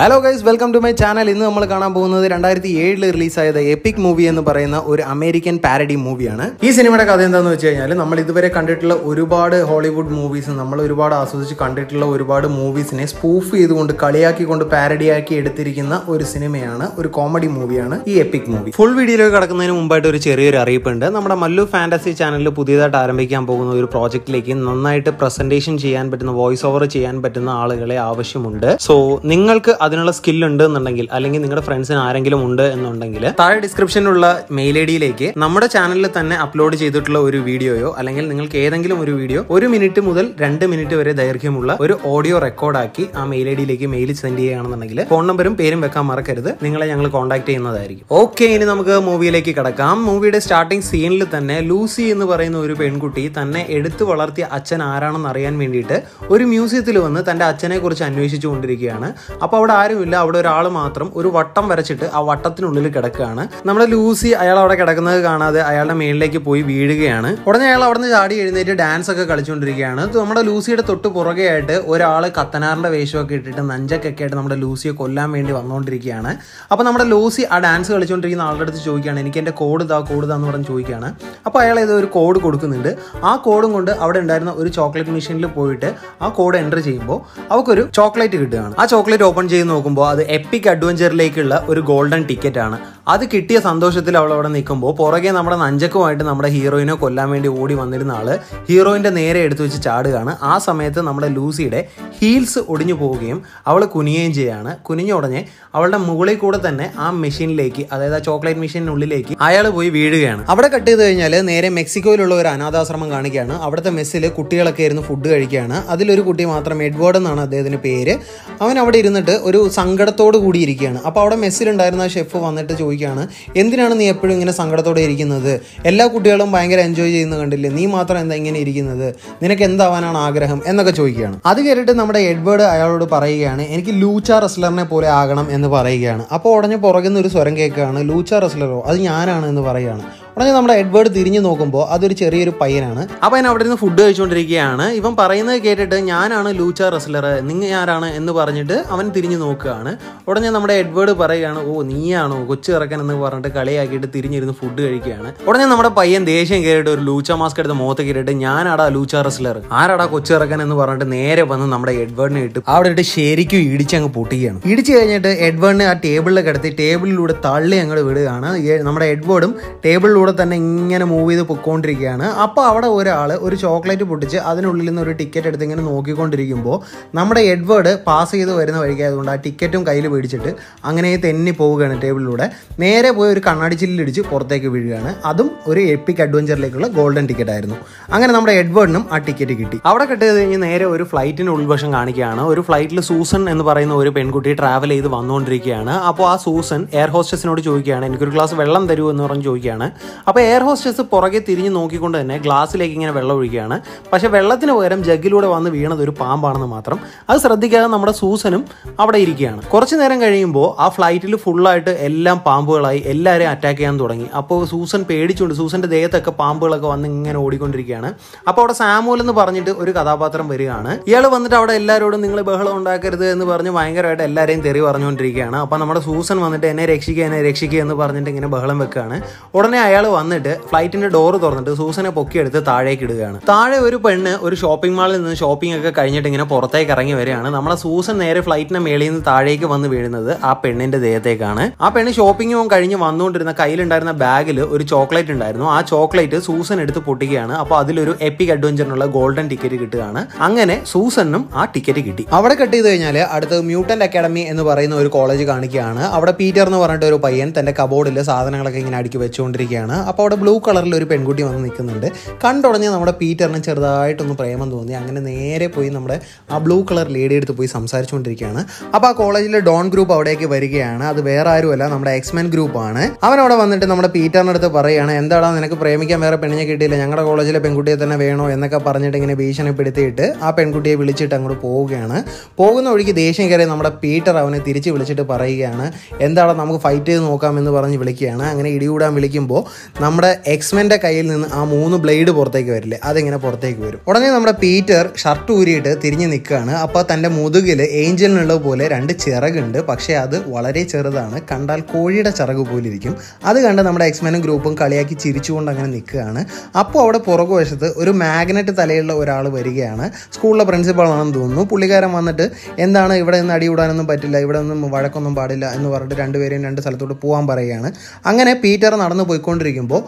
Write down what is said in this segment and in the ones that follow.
hello guys welcome to my channel ഇന്ന് നമ്മൾ കാണാൻ പോകുന്നത് രണ്ടായിരത്തി ഏഴിൽ റിലീസായത് എപ്പിക് മൂവി എന്ന് പറയുന്ന ഒരു അമേരിക്കൻ പാരഡി മൂവിയാണ് ഈ സിനിമയുടെ കഥ എന്താണെന്ന് വെച്ച് കഴിഞ്ഞാൽ നമ്മൾ ഇതുവരെ കണ്ടിട്ടുള്ള ഒരുപാട് ഹോളിവുഡ് മൂവീസ് നമ്മൾ ഒരുപാട് ആസ്വദിച്ച് കണ്ടിട്ടുള്ള ഒരുപാട് മൂവീസിനെ സ്പൂഫ് ചെയ്തുകൊണ്ട് കളിയാക്കിക്കൊണ്ട് പാരഡിയാക്കി എടുത്തിരിക്കുന്ന ഒരു സിനിമയാണ് ഒരു കോമഡി മൂവിയാണ് ഈ എപ്പിക് മൂവി ഫുൾ വീഡിയോയിലേക്ക് കടക്കുന്നതിന് മുമ്പായിട്ട് ഒരു ചെറിയൊരു അറിയിപ്പുണ്ട് നമ്മുടെ മല്ലു ഫാന്റസി ചാനലിൽ പുതിയതായിട്ട് ആരംഭിക്കാൻ പോകുന്ന ഒരു പ്രോജക്റ്റിലേക്ക് നന്നായിട്ട് പ്രസന്റേഷൻ ചെയ്യാൻ പറ്റുന്ന വോയിസ് ഓവർ ചെയ്യാൻ പറ്റുന്ന ആളുകളെ ആവശ്യമുണ്ട് സോ നിങ്ങൾക്ക് അതിനുള്ള സ്കിൽ ഉണ്ട് എന്നുണ്ടെങ്കിൽ അല്ലെങ്കിൽ നിങ്ങളുടെ ഫ്രണ്ട്സിന് ആരെങ്കിലും ഉണ്ട് എന്നുണ്ടെങ്കിൽ താഴെ ഡിസ്ക്രിപ്ഷനിലുള്ള മെയിൽ ഐ ഡിയിലേക്ക് നമ്മുടെ ചാനലിൽ തന്നെ അപ്ലോഡ് ചെയ്തിട്ടുള്ള ഒരു വീഡിയോയോ അല്ലെങ്കിൽ നിങ്ങൾക്ക് ഏതെങ്കിലും ഒരു വീഡിയോ ഒരു മിനിറ്റ് മുതൽ രണ്ട് മിനിറ്റ് വരെ ദൈർഘ്യമുള്ള ഒരു ഓഡിയോ റെക്കോർഡാക്കി ആ മെയിൽ ഐ ഡിയിലേക്ക് മെയിൽ സെൻഡ് ചെയ്യുകയാണെന്നുണ്ടെങ്കിൽ ഫോൺ നമ്പറും പേരും വെക്കാൻ മറക്കരുത് നിങ്ങളെ ഞങ്ങൾ കോൺടാക്ട് ചെയ്യുന്നതായിരിക്കും ഓക്കെ ഇനി നമുക്ക് മൂവിയിലേക്ക് കിടക്കാം മൂവിയുടെ സ്റ്റാർട്ടിംഗ് സീനിൽ തന്നെ ലൂസി എന്ന് പറയുന്ന ഒരു പെൺകുട്ടി തന്നെ എടുത്തു വളർത്തിയ അച്ഛൻ ആരാണെന്ന് അറിയാൻ വേണ്ടിയിട്ട് ഒരു മ്യൂസിയത്തിൽ വന്ന് തന്റെ അച്ഛനെ കുറിച്ച് അന്വേഷിച്ചുകൊണ്ടിരിക്കുകയാണ് അപ്പോൾ അവിടെ ആരുമില്ല അവിടെ ഒരാൾ മാത്രം ഒരു വട്ടം വരച്ചിട്ട് ആ വട്ടത്തിനുള്ളിൽ കിടക്കുകയാണ് നമ്മുടെ ലൂസി അയാൾ അവിടെ കിടക്കുന്നത് കാണാതെ അയാളുടെ മേളിലേക്ക് പോയി വീഴുകയാണ് ഉടനെ അയാൾ അവിടെ നിന്ന് ചാടി എഴുന്നേറ്റ് ഡാൻസ് ഒക്കെ കളിച്ചുകൊണ്ടിരിക്കുകയാണ് നമ്മുടെ ലൂസിയുടെ തൊട്ട് പുറകെയായിട്ട് ഒരാൾ കത്തനാറിന്റെ വേഷമൊക്കെ ഇട്ടിട്ട് നഞ്ചൊക്കെ ആയിട്ട് നമ്മുടെ ലൂസിയെ കൊല്ലാൻ വേണ്ടി വന്നുകൊണ്ടിരിക്കുകയാണ് അപ്പോൾ നമ്മുടെ ലൂസി ആ ഡാൻസ് കളിച്ചുകൊണ്ടിരിക്കുന്ന ആളുടെ അടുത്ത് ചോദിക്കുകയാണ് എനിക്ക് എന്റെ കോഡ് ഇതാ കോഡ് ഇതാന്ന് പറഞ്ഞ് ചോദിക്കുകയാണ് അപ്പോൾ അയാൾ ഇത് ഒരു കോഡ് കൊടുക്കുന്നുണ്ട് ആ കോഡും കൊണ്ട് അവിടെ ഉണ്ടായിരുന്ന ഒരു ചോക്ലേറ്റ് മെഷീനിൽ പോയിട്ട് ആ കോഡ് എൻ്റർ ചെയ്യുമ്പോൾ അവർക്കൊരു ചോക്ലേറ്റ് കിട്ടുകയാണ് ആ ചോക്ലേറ്റ് ഓപ്പൺ ചെയ്ത് ചെയ്ത് നോക്കുമ്പോൾ അത് എപ്പിക് അഡ്വഞ്ചറിലേക്കുള്ള ഒരു ഗോൾഡൻ ടിക്കറ്റ് ആണ് അത് കിട്ടിയ സന്തോഷത്തിൽ അവൾ അവിടെ നിൽക്കുമ്പോൾ പുറകെ നമ്മുടെ നഞ്ചക്കുമായിട്ട് നമ്മുടെ ഹീറോയിനെ കൊല്ലാൻ വേണ്ടി ഓടി വന്നിരുന്ന ആള് ഹീറോയിൻ്റെ നേരെ എടുത്തു വെച്ച് ചാടുകയാണ് ആ സമയത്ത് നമ്മുടെ ലൂസിയുടെ ഹീൽസ് ഒടിഞ്ഞു പോവുകയും അവൾ കുനിയുകയും ചെയ്യുകയാണ് കുനിഞ്ഞ ഉടനെ അവളുടെ മുകളിൽ കൂടെ തന്നെ ആ മെഷീനിലേക്ക് അതായത് ആ ചോക്ലേറ്റ് മെഷീനുള്ളിലേക്ക് അയാൾ പോയി വീഴുകയാണ് അവിടെ കട്ട് ചെയ്ത് കഴിഞ്ഞാൽ നേരെ മെക്സിക്കോയിലുള്ള ഒരു അനാഥാശ്രമം കാണിക്കുകയാണ് അവിടുത്തെ മെസ്സിൽ കുട്ടികളൊക്കെ ഇരുന്ന് ഫുഡ് കഴിക്കുകയാണ് അതിലൊരു കുട്ടി മാത്രം എഡ്വേർഡ് എന്നാണ് അദ്ദേഹത്തിന് പേര് അവൻ അവിടെ ഇരുന്നിട്ട് ഒരു സങ്കടത്തോട് കൂടി ഇരിക്കുകയാണ് അപ്പോൾ അവിടെ മെസ്സിലുണ്ടായിരുന്ന ഷെഫ് വന്നിട്ട് ചോദിക്കും ചോദിക്കുകയാണ് എന്തിനാണ് നീ എപ്പോഴും ഇങ്ങനെ സങ്കടത്തോടെ ഇരിക്കുന്നത് എല്ലാ കുട്ടികളും ഭയങ്കര എൻജോയ് ചെയ്യുന്ന കണ്ടില്ലേ നീ മാത്രം എന്താ ഇങ്ങനെ ഇരിക്കുന്നത് നിനക്ക് എന്താവാനാണ് ആഗ്രഹം എന്നൊക്കെ ചോദിക്കുകയാണ് അത് കേട്ടിട്ട് നമ്മുടെ എഡ്വേർഡ് അയാളോട് പറയുകയാണ് എനിക്ക് ലൂച്ച റെസ്ലറിനെ പോലെ ആകണം എന്ന് പറയുകയാണ് അപ്പോൾ ഉടനെ പുറകുന്ന ഒരു സ്വരം കേൾക്കുകയാണ് ലൂച്ച റെസ്ലറോ അത് ഞാനാണ് എന്ന് പറയുകയാണ് ഉടനെ നമ്മുടെ എഡ്വേർഡ് തിരിഞ്ഞു നോക്കുമ്പോൾ അതൊരു ചെറിയൊരു പയ്യനാണ് അപ്പോൾ അവിടെ നിന്ന് ഫുഡ് കഴിച്ചുകൊണ്ടിരിക്കുകയാണ് ഇവൻ പറയുന്നത് കേട്ടിട്ട് ഞാനാണ് ലൂച്ച റെസ്ലർ നിങ്ങൾ ആരാണ് എന്ന് പറഞ്ഞിട്ട് അവൻ തിരിഞ്ഞു നോക്കുകയാണ് ഉടനെ നമ്മുടെ എഡ്വേർഡ് പറയുകയാണ് ഓ നീയാണോ കൊച്ചു ഇറക്കാൻ എന്ന് പറഞ്ഞിട്ട് കളിയാക്കിയിട്ട് തിരിഞ്ഞിരുന്ന് ഫുഡ് കഴിക്കുകയാണ് ഉടനെ നമ്മുടെ പയ്യൻ ദേഷ്യം കയറിയിട്ട് ഒരു ലൂച്ച മാസ്ക് എടുത്ത് മുഖത്ത് കയറിയിട്ട് ഞാനാടാ ലൂച്ച റെസ്ലർ ആരാടാ കൊച്ചു ഇറക്കാൻ എന്ന് പറഞ്ഞിട്ട് നേരെ വന്ന് നമ്മുടെ എഡ്വേർഡിനെ ഇട്ട് അവിടെ ഇട്ട് ശരിക്കും ഇടിച്ചങ്ങ് പൊട്ടിക്കുകയാണ് ഇടിച്ചു കഴിഞ്ഞിട്ട് എഡ്വേർഡിനെ ആ ടേബിളിൽ കിടത്തി ടേബിളിലൂടെ തള്ളി അങ്ങോട്ട് വിടുകയാണ് നമ്മുടെ എഡ്വേർഡും ടേബിളിലൂടെ കൂടെ തന്നെ ഇങ്ങനെ മൂവ് ചെയ്ത് പൊയ്ക്കൊണ്ടിരിക്കുകയാണ് അപ്പോൾ അവിടെ ഒരാൾ ഒരു ചോക്ലേറ്റ് പൊട്ടിച്ച് അതിനുള്ളിൽ നിന്ന് ഒരു ടിക്കറ്റ് എടുത്ത് ഇങ്ങനെ നോക്കിക്കൊണ്ടിരിക്കുമ്പോൾ നമ്മുടെ എഡ്വേർഡ് പാസ് ചെയ്ത് വരുന്ന വഴിക്കായതുകൊണ്ട് ആ ടിക്കറ്റും കയ്യിൽ മേടിച്ചിട്ട് അങ്ങനെ തെന്നി പോവുകയാണ് ടേബിളിലൂടെ നേരെ പോയി ഒരു കണ്ണാടി ചില്ലിടിച്ച് പുറത്തേക്ക് വീഴുകയാണ് അതും ഒരു എപ്പിക് അഡ്വഞ്ചറിലേക്കുള്ള ഗോൾഡൻ ടിക്കറ്റ് ആയിരുന്നു അങ്ങനെ നമ്മുടെ എഡ്വേർഡിനും ആ ടിക്കറ്റ് കിട്ടി അവിടെ കിട്ടിയത് കഴിഞ്ഞ് നേരെ ഒരു ഫ്ലൈറ്റിൻ്റെ ഉൾവശം കാണിക്കുകയാണ് ഒരു ഫ്ലൈറ്റിൽ സൂസൺ എന്ന് പറയുന്ന ഒരു പെൺകുട്ടി ട്രാവൽ ചെയ്ത് വന്നുകൊണ്ടിരിക്കുകയാണ് അപ്പോൾ ആ സൂസൺ എയർ ഹോസ്റ്റസിനോട് ചോദിക്കുകയാണ് എനിക്കൊരു ഗ്ലാസ് വെള്ളം തരൂ എന്ന് പറഞ്ഞ് ചോദിക്കുകയാണ് അപ്പോൾ എയർ ഹോസ്റ്റസ് പുറകെ തിരിഞ്ഞ് നോക്കിക്കൊണ്ട് തന്നെ ഗ്ലാസ്സിലേക്ക് ഇങ്ങനെ വെള്ളം ഒഴിക്കുകയാണ് പക്ഷേ വെള്ളത്തിന് പകരം ജഗ്ഗിലൂടെ വന്ന് വീണത് ഒരു പാമ്പാണെന്ന് മാത്രം അത് ശ്രദ്ധിക്കാതെ നമ്മുടെ സൂസനും അവിടെ ഇരിക്കുകയാണ് കുറച്ച് നേരം കഴിയുമ്പോൾ ആ ഫ്ലൈറ്റിൽ ഫുള്ളായിട്ട് എല്ലാം പാമ്പുകളായി എല്ലാവരെയും അറ്റാക്ക് ചെയ്യാൻ തുടങ്ങി അപ്പോൾ സൂസൻ പേടിച്ചുകൊണ്ട് സൂസൻ്റെ ദേഹത്തൊക്കെ പാമ്പുകളൊക്കെ വന്ന് ഇങ്ങനെ ഓടിക്കൊണ്ടിരിക്കുകയാണ് അപ്പോൾ അവിടെ സാമുവൽ എന്ന് പറഞ്ഞിട്ട് ഒരു കഥാപാത്രം വരികയാണ് ഇയാൾ വന്നിട്ട് അവിടെ എല്ലാവരോടും നിങ്ങൾ ബഹളം ഉണ്ടാക്കരുത് എന്ന് പറഞ്ഞ് ഭയങ്കരമായിട്ട് എല്ലാവരെയും തെറി പറഞ്ഞുകൊണ്ടിരിക്കുകയാണ് അപ്പോൾ നമ്മുടെ സൂസൻ വന്നിട്ട് എന്നെ രക്ഷിക്കുക എന്നെ രക്ഷിക്കുക എന്ന് പറഞ്ഞിട്ട് ഇങ്ങനെ ബഹളം വെക്കുകയാണ് ഉടനെ അയാൾ അവിടെ വന്നിട്ട് ഫ്ലൈറ്റിന്റെ ഡോറ് തുറന്നിട്ട് സൂസനെ പൊക്കിയെടുത്ത് താഴേക്ക് ഇടുകയാണ് താഴെ ഒരു പെണ്ണ് ഒരു ഷോപ്പിംഗ് മാളിൽ നിന്ന് ഷോപ്പിംഗ് ഒക്കെ കഴിഞ്ഞിട്ട് ഇങ്ങനെ പുറത്തേക്ക് ഇറങ്ങി വരികയാണ് നമ്മളെ സൂസൻ നേരെ ഫ്ലൈറ്റിന്റെ മേളിൽ നിന്ന് താഴേക്ക് വന്ന് വീഴുന്നത് ആ പെണ്ണിന്റെ ദേഹത്തേക്കാണ് ആ പെണ്ണ് ഷോപ്പിംഗും കഴിഞ്ഞ് വന്നുകൊണ്ടിരുന്ന കയ്യിലുണ്ടായിരുന്ന ബാഗിൽ ഒരു ചോക്ലേറ്റ് ഉണ്ടായിരുന്നു ആ ചോക്ലേറ്റ് സൂസൻ എടുത്ത് പൊട്ടിക്കുകയാണ് അപ്പോൾ അതിലൊരു എപ്പിക് അഡ്വഞ്ചറിനുള്ള ഗോൾഡൻ ടിക്കറ്റ് കിട്ടുകയാണ് അങ്ങനെ സൂസനും ആ ടിക്കറ്റ് കിട്ടി അവിടെ കട്ട് ചെയ്ത് കഴിഞ്ഞാൽ അടുത്ത് മ്യൂട്ടൻ അക്കാഡമി എന്ന് പറയുന്ന ഒരു കോളേജ് കാണിക്കുകയാണ് അവിടെ പീറ്റർ എന്ന് പറഞ്ഞിട്ട് ഒരു പയ്യൻ തന്റെ കബോർഡിൽ സാധനങ്ങളൊക്കെ ഇങ്ങനെ അടുക്കി വെച്ചുകൊണ്ടിരിക്കുകയാണ് ആണ് അപ്പോൾ അവിടെ ബ്ലൂ കളറിൽ ഒരു പെൺകുട്ടി വന്ന് നിൽക്കുന്നുണ്ട് കണ്ടുടഞ്ഞ് നമ്മുടെ പീറ്ററിന് ചെറുതായിട്ടൊന്ന് പ്രേമം തോന്നി അങ്ങനെ നേരെ പോയി നമ്മുടെ ആ ബ്ലൂ കളർ ലേഡി എടുത്ത് പോയി സംസാരിച്ചുകൊണ്ടിരിക്കുകയാണ് അപ്പോൾ ആ കോളേജിലെ ഡോൺ ഗ്രൂപ്പ് അവിടേക്ക് വരികയാണ് അത് വേറെ ആരുമല്ല നമ്മുടെ എക്സ്മെൻ ഗ്രൂപ്പാണ് അവൻ വന്നിട്ട് നമ്മുടെ പീറ്ററിൻ്റെ അടുത്ത് പറയുകയാണ് എന്താടാ നിനക്ക് പ്രേമിക്കാൻ വേറെ പെണ്ണിനെ കിട്ടിയില്ല ഞങ്ങളുടെ കോളേജിലെ പെൺകുട്ടിയെ തന്നെ വേണോ എന്നൊക്കെ പറഞ്ഞിട്ട് ഇങ്ങനെ ഭീഷണിപ്പെടുത്തിയിട്ട് ആ പെൺകുട്ടിയെ വിളിച്ചിട്ട് അങ്ങോട്ട് പോവുകയാണ് പോകുന്ന വഴിക്ക് ദേഷ്യം കയറി നമ്മുടെ പീറ്റർ അവനെ തിരിച്ച് വിളിച്ചിട്ട് പറയുകയാണ് എന്താടാ നമുക്ക് ഫൈറ്റ് ചെയ്ത് എന്ന് പറഞ്ഞ് വിളിക്കുകയാണ് അങ്ങനെ ഇടികൂടാൻ വിളിക്കുമ്പോൾ നമ്മുടെ എക്സ്മെൻ്റെ കയ്യിൽ നിന്ന് ആ മൂന്ന് ബ്ലേഡ് പുറത്തേക്ക് വരില്ലേ അതിങ്ങനെ പുറത്തേക്ക് വരും ഉടനെ നമ്മുടെ പീറ്റർ ഷർട്ട് ഊരിയിട്ട് തിരിഞ്ഞ് നിൽക്കുകയാണ് അപ്പോൾ തൻ്റെ മുതുകിൽ ഏഞ്ചലിനുള്ളത് പോലെ രണ്ട് ചിറകുണ്ട് പക്ഷേ അത് വളരെ ചെറുതാണ് കണ്ടാൽ കോഴിയുടെ ചിറക് പോലിരിക്കും അത് കണ്ട് നമ്മുടെ എക്സ്മെനും ഗ്രൂപ്പും കളിയാക്കി ചിരിച്ചുകൊണ്ട് അങ്ങനെ നിൽക്കുകയാണ് അപ്പോൾ അവിടെ വശത്ത് ഒരു മാഗ്നറ്റ് തലയുള്ള ഒരാൾ വരികയാണ് സ്കൂളിലെ പ്രിൻസിപ്പാളാണെന്ന് തോന്നുന്നു പുള്ളിക്കാരൻ വന്നിട്ട് എന്താണ് ഇവിടെ നിന്ന് അടിയിടാനൊന്നും പറ്റില്ല ഇവിടെ ഒന്നും വഴക്കൊന്നും പാടില്ല എന്ന് പറഞ്ഞിട്ട് രണ്ടുപേരെയും രണ്ട് സ്ഥലത്തോട്ട് പോകാൻ പറയുകയാണ് അങ്ങനെ പീറ്റർ നടന്നു പോയിക്കൊണ്ടിരിക്കും കൊണ്ടിരിക്കുമ്പോൾ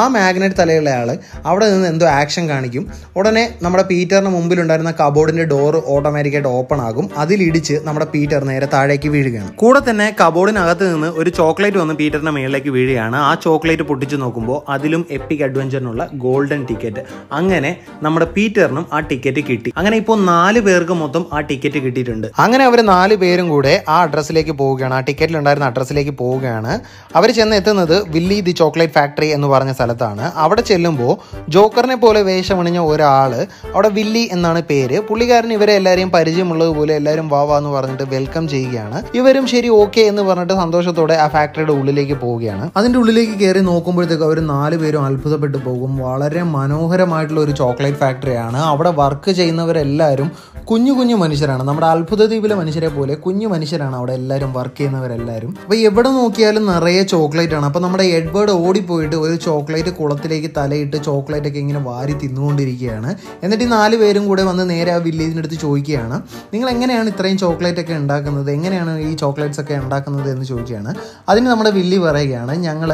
ആ മാഗ്നറ്റ് തലയുള്ള ആൾ അവിടെ നിന്ന് എന്തോ ആക്ഷൻ കാണിക്കും ഉടനെ നമ്മുടെ പീറ്ററിന് മുമ്പിലുണ്ടായിരുന്ന കബോർഡിൻ്റെ ഡോർ ഓട്ടോമാറ്റിക്കായിട്ട് ഓപ്പൺ ആകും അതിലിടിച്ച് നമ്മുടെ പീറ്റർ നേരെ താഴേക്ക് വീഴുകയാണ് കൂടെ തന്നെ കബോർഡിനകത്ത് നിന്ന് ഒരു ചോക്ലേറ്റ് വന്ന് പീറ്ററിൻ്റെ മേളിലേക്ക് വീഴുകയാണ് ആ ചോക്ലേറ്റ് പൊട്ടിച്ച് നോക്കുമ്പോൾ അതിലും എപ്പിക് അഡ്വഞ്ചറിനുള്ള ഗോൾഡൻ ടിക്കറ്റ് അങ്ങനെ നമ്മുടെ പീറ്ററിനും ആ ടിക്കറ്റ് കിട്ടി അങ്ങനെ ഇപ്പോൾ നാല് പേർക്ക് മൊത്തം ആ ടിക്കറ്റ് കിട്ടിയിട്ടുണ്ട് അങ്ങനെ അവർ നാല് പേരും കൂടെ ആ അഡ്രസ്സിലേക്ക് പോവുകയാണ് ആ ടിക്കറ്റിലുണ്ടായിരുന്ന അഡ്രസ്സിലേക്ക് പോവുകയാണ് അവർ ചെന്ന് എത്തുന്നത് Willy the chocolate factory factory എന്ന് പറഞ്ഞ സ്ഥലത്താണ് അവിടെ ചെല്ലുമ്പോൾ ജോക്കറിനെ പോലെ വേഷമണിഞ്ഞ ഒരാൾ അവിടെ വില്ലി എന്നാണ് പേര് പുള്ളിക്കാരൻ ഇവരെ എല്ലാവരെയും പരിചയമുള്ളതുപോലെ എല്ലാവരും വാ വാ എന്ന് പറഞ്ഞിട്ട് വെൽക്കം ചെയ്യുകയാണ് ഇവരും ശരി ഓക്കെ എന്ന് പറഞ്ഞിട്ട് സന്തോഷത്തോടെ ആ ഫാക്ടറിയുടെ ഉള്ളിലേക്ക് പോവുകയാണ് അതിൻ്റെ ഉള്ളിലേക്ക് കയറി നോക്കുമ്പോഴത്തേക്ക് അവർ നാല് പേരും അത്ഭുതപ്പെട്ടു പോകും വളരെ മനോഹരമായിട്ടുള്ള ഒരു ചോക്ലേറ്റ് ഫാക്ടറിയാണ് അവിടെ വർക്ക് ചെയ്യുന്നവരെല്ലാവരും കുഞ്ഞു കുഞ്ഞു മനുഷ്യരാണ് നമ്മുടെ ദ്വീപിലെ മനുഷ്യരെ പോലെ കുഞ്ഞു മനുഷ്യരാണ് അവിടെ എല്ലാവരും വർക്ക് ചെയ്യുന്നവരെല്ലാവരും അപ്പോൾ എവിടെ നോക്കിയാലും നിറയെ ചോക്ലേറ്റ് ആണ് അപ്പോൾ നമ്മുടെ എഡ്വേർഡ് ഓടിപ്പോയി പോയിട്ട് ഒരു ചോക്ലേറ്റ് കുളത്തിലേക്ക് തലയിട്ട് ചോക്ലേറ്റ് ഒക്കെ ഇങ്ങനെ വാരി തിന്നുകൊണ്ടിരിക്കുകയാണ് എന്നിട്ട് ഈ നാല് പേരും കൂടെ വന്ന് നേരെ ആ വില്ലേജിനടുത്ത് ചോദിക്കുകയാണ് നിങ്ങൾ എങ്ങനെയാണ് ഇത്രയും ചോക്ലേറ്റ് ഒക്കെ ഉണ്ടാക്കുന്നത് എങ്ങനെയാണ് ഈ ചോക്ലേറ്റ്സ് ഒക്കെ ഉണ്ടാക്കുന്നത് എന്ന് ചോദിക്കുകയാണ് അതിന് നമ്മുടെ വില്ലി പറയുകയാണ് ഞങ്ങൾ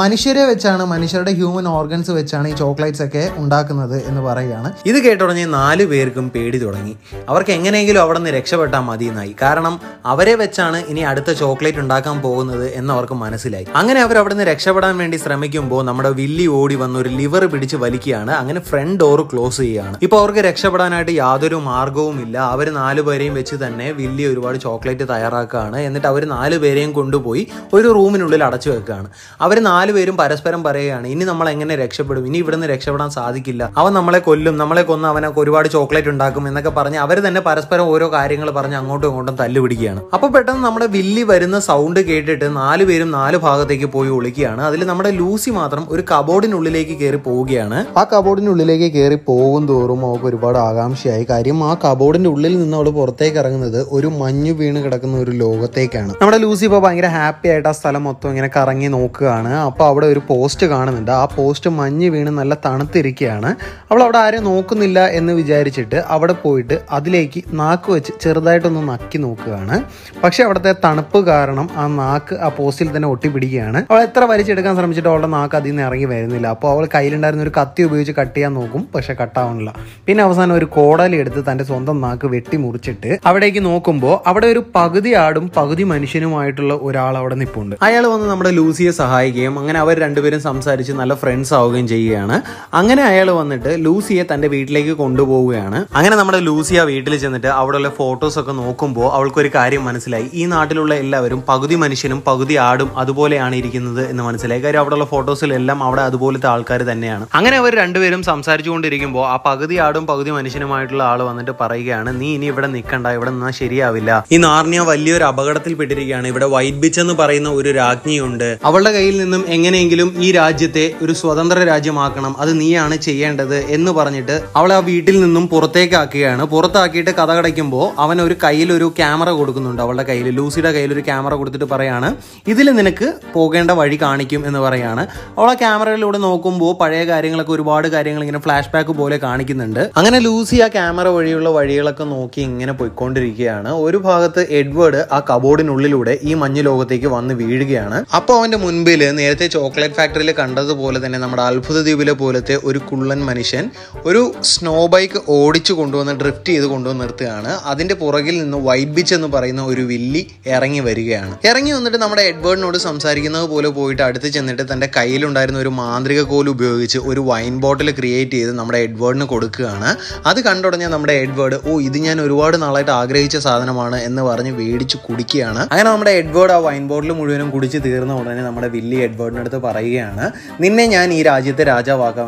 മനുഷ്യരെ വെച്ചാണ് മനുഷ്യരുടെ ഹ്യൂമൻ ഓർഗൻസ് വെച്ചാണ് ഈ ചോക്ലേറ്റ്സ് ഒക്കെ ഉണ്ടാക്കുന്നത് എന്ന് പറയുകയാണ് ഇത് കേട്ടുടനെ നാല് പേർക്കും പേടി തുടങ്ങി അവർക്ക് എങ്ങനെയെങ്കിലും അവിടെ നിന്ന് രക്ഷപ്പെട്ടാൽ മതി എന്നായി കാരണം അവരെ വെച്ചാണ് ഇനി അടുത്ത ചോക്ലേറ്റ് ഉണ്ടാക്കാൻ പോകുന്നത് എന്ന് അവർക്ക് മനസ്സിലായി അങ്ങനെ അവർ അവിടെ നിന്ന് രക്ഷപ്പെടാൻ വേണ്ടി ശ്രമിച്ചു ശ്രമിക്കുമ്പോൾ നമ്മുടെ വില്ലി ഓടി വന്ന് ഒരു ലിവർ പിടിച്ച് വലിക്കുകയാണ് അങ്ങനെ ഫ്രണ്ട് ഡോർ ക്ലോസ് ചെയ്യുകയാണ് ഇപ്പോൾ അവർക്ക് രക്ഷപ്പെടാനായിട്ട് യാതൊരു മാർഗവും ഇല്ല അവർ നാലുപേരെയും വെച്ച് തന്നെ വില്ലി ഒരുപാട് ചോക്ലേറ്റ് തയ്യാറാക്കുകയാണ് എന്നിട്ട് അവർ നാലുപേരെയും കൊണ്ടുപോയി ഒരു റൂമിനുള്ളിൽ അടച്ചു വെക്കുകയാണ് അവർ നാലുപേരും പരസ്പരം പറയുകയാണ് ഇനി നമ്മൾ എങ്ങനെ രക്ഷപ്പെടും ഇനി ഇവിടുന്ന് രക്ഷപ്പെടാൻ സാധിക്കില്ല അവൻ നമ്മളെ കൊല്ലും നമ്മളെ കൊന്ന് അവനെ ഒരുപാട് ചോക്ലേറ്റ് ഉണ്ടാക്കും എന്നൊക്കെ പറഞ്ഞ് അവർ തന്നെ പരസ്പരം ഓരോ കാര്യങ്ങൾ പറഞ്ഞ് അങ്ങോട്ടും ഇങ്ങോട്ടും തല്ലുപിടിക്കുകയാണ് അപ്പോൾ പെട്ടെന്ന് നമ്മുടെ വില്ലി വരുന്ന സൗണ്ട് കേട്ടിട്ട് നാലുപേരും നാല് ഭാഗത്തേക്ക് പോയി ഒളിക്കുകയാണ് അതിൽ നമ്മുടെ ലൂ ലൂസി മാത്രം ഒരു കബോർഡിനുള്ളിലേക്ക് കയറി പോവുകയാണ് ആ കബോർഡിനുള്ളിലേക്ക് കയറി പോകും തോറും അവൾക്ക് ഒരുപാട് ആകാംക്ഷയായി കാര്യം ആ കബോർഡിന്റെ ഉള്ളിൽ നിന്ന് അവൾ പുറത്തേക്ക് ഇറങ്ങുന്നത് ഒരു മഞ്ഞു വീണ് കിടക്കുന്ന ഒരു ലോകത്തേക്കാണ് നമ്മുടെ ലൂസി ഇപ്പൊ ഭയങ്കര ഹാപ്പി ആയിട്ട് ആ സ്ഥലം മൊത്തം ഇങ്ങനെ കറങ്ങി നോക്കുകയാണ് അപ്പോൾ അവിടെ ഒരു പോസ്റ്റ് കാണുന്നുണ്ട് ആ പോസ്റ്റ് മഞ്ഞ് വീണ് നല്ല തണുത്തിരിക്കുകയാണ് അവൾ അവിടെ ആരും നോക്കുന്നില്ല എന്ന് വിചാരിച്ചിട്ട് അവിടെ പോയിട്ട് അതിലേക്ക് നാക്ക് വെച്ച് ചെറുതായിട്ടൊന്ന് നക്കി നോക്കുകയാണ് പക്ഷെ അവിടുത്തെ തണുപ്പ് കാരണം ആ നാക്ക് ആ പോസ്റ്റിൽ തന്നെ ഒട്ടിപ്പിടിക്കുകയാണ് അവൾ എത്ര വലിച്ചെടുക്കാൻ ശ്രമിച്ചിട്ട് അവളുടെ നാക്ക് അതിൽ നിന്ന് ഇറങ്ങി വരുന്നില്ല അപ്പോൾ അവൾ കയ്യിലുണ്ടായിരുന്ന ഒരു കത്തി ഉപയോഗിച്ച് കട്ട് ചെയ്യാൻ നോക്കും പക്ഷെ കട്ടാവുന്നില്ല പിന്നെ അവസാനം ഒരു കോടാലി എടുത്ത് തൻ്റെ സ്വന്തം നാക്ക് വെട്ടി മുറിച്ചിട്ട് അവിടേക്ക് നോക്കുമ്പോൾ അവിടെ ഒരു പകുതി ആടും പകുതി മനുഷ്യനുമായിട്ടുള്ള ഒരാൾ അവിടെ നിൽപ്പുണ്ട് അയാൾ വന്ന് നമ്മുടെ ലൂസിയെ സഹായിക്കുകയും അങ്ങനെ അവർ രണ്ടുപേരും സംസാരിച്ച് നല്ല ഫ്രണ്ട്സ് ആവുകയും ചെയ്യുകയാണ് അങ്ങനെ അയാൾ വന്നിട്ട് ലൂസിയെ തൻ്റെ വീട്ടിലേക്ക് കൊണ്ടുപോവുകയാണ് അങ്ങനെ നമ്മുടെ ലൂസിയ വീട്ടിൽ ചെന്നിട്ട് അവിടെയുള്ള ഫോട്ടോസ് ഒക്കെ നോക്കുമ്പോൾ അവൾക്കൊരു കാര്യം മനസ്സിലായി ഈ നാട്ടിലുള്ള എല്ലാവരും പകുതി മനുഷ്യനും പകുതി ആടും അതുപോലെയാണ് ഇരിക്കുന്നത് എന്ന് മനസ്സിലായി കാര്യം അവിടെ ഉള്ള ഫോട്ടോസിലെല്ലാം അവിടെ അതുപോലത്തെ ആൾക്കാർ തന്നെയാണ് അങ്ങനെ അവർ രണ്ടുപേരും സംസാരിച്ചുകൊണ്ടിരിക്കുമ്പോൾ ആ പകുതി ആടും പകുതി മനുഷ്യനുമായിട്ടുള്ള ആൾ വന്നിട്ട് പറയുകയാണ് നീ ഇനി ഇവിടെ നിൽക്കണ്ട ഇവിടെ നിന്നാൽ ശരിയാവില്ല ഈ നാർണിയ വലിയൊരു അപകടത്തിൽപ്പെട്ടിരിക്കുകയാണ് ഇവിടെ വൈറ്റ് ബിച്ച് എന്ന് പറയുന്ന ഒരു രാജ്ഞിയുണ്ട് അവളുടെ കയ്യിൽ നിന്നും എങ്ങനെയെങ്കിലും ഈ രാജ്യത്തെ ഒരു സ്വതന്ത്ര രാജ്യമാക്കണം അത് നീയാണ് ചെയ്യേണ്ടത് എന്ന് പറഞ്ഞിട്ട് അവളെ ആ വീട്ടിൽ നിന്നും പുറത്തേക്കാക്കുകയാണ് പുറത്താക്കിയിട്ട് കഥ കടയ്ക്കുമ്പോൾ അവൻ ഒരു കയ്യിൽ ഒരു ക്യാമറ കൊടുക്കുന്നുണ്ട് അവളുടെ കയ്യിൽ ലൂസിയുടെ കയ്യിൽ ഒരു ക്യാമറ കൊടുത്തിട്ട് പറയാണ് ഇതിൽ നിനക്ക് പോകേണ്ട വഴി കാണിക്കും എന്ന് പറയാണ് ആണ് അവളെ ക്യാമറയിലൂടെ നോക്കുമ്പോൾ പഴയ കാര്യങ്ങളൊക്കെ ഒരുപാട് കാര്യങ്ങൾ ഇങ്ങനെ ഫ്ലാഷ് ബാക്ക് പോലെ കാണിക്കുന്നുണ്ട് അങ്ങനെ ലൂസി ആ ക്യാമറ വഴിയുള്ള വഴികളൊക്കെ നോക്കി ഇങ്ങനെ പോയിക്കൊണ്ടിരിക്കുകയാണ് ഒരു ഭാഗത്ത് എഡ്വേർഡ് ആ കബോർഡിനുള്ളിലൂടെ ഈ മഞ്ഞ് ലോകത്തേക്ക് വന്ന് വീഴുകയാണ് അപ്പോൾ അവന്റെ മുൻപിൽ നേരത്തെ ചോക്ലേറ്റ് ഫാക്ടറിയിൽ കണ്ടതുപോലെ തന്നെ നമ്മുടെ അത്ഭുത ദ്വീപിലെ പോലത്തെ ഒരു കുള്ളൻ മനുഷ്യൻ ഒരു സ്നോ ബൈക്ക് ഓടിച്ചു കൊണ്ടുവന്ന് ഡ്രിഫ്റ്റ് ചെയ്ത് കൊണ്ടുവന്ന് നിർത്തുകയാണ് അതിന്റെ പുറകിൽ നിന്ന് വൈറ്റ് ബിച്ച് എന്ന് പറയുന്ന ഒരു വില്ലി ഇറങ്ങി വരികയാണ് ഇറങ്ങി വന്നിട്ട് നമ്മുടെ എഡ്വേർഡിനോട് സംസാരിക്കുന്നത് പോലെ പോയിട്ട് അടുത്ത് ചെന്നിട്ട് തന്റെ തൻ്റെ കയ്യിലുണ്ടായിരുന്ന ഒരു മാന്ത്രിക കോൽ ഉപയോഗിച്ച് ഒരു വൈൻ ബോട്ടിൽ ക്രിയേറ്റ് ചെയ്ത് നമ്മുടെ എഡ്വേർഡിന് കൊടുക്കുകയാണ് അത് കണ്ടുടഞ്ഞ നമ്മുടെ എഡ്വേർഡ് ഓ ഇത് ഞാൻ ഒരുപാട് നാളായിട്ട് ആഗ്രഹിച്ച സാധനമാണ് എന്ന് പറഞ്ഞ് മേടിച്ച് കുടിക്കുകയാണ് അങ്ങനെ നമ്മുടെ എഡ്വേർഡ് ആ വൈൻ ബോട്ടിൽ മുഴുവനും കുടിച്ച് തീർന്ന ഉടനെ നമ്മുടെ വില്ലി എഡ്വേർഡിനടുത്ത് പറയുകയാണ് നിന്നെ ഞാൻ ഈ രാജ്യത്തെ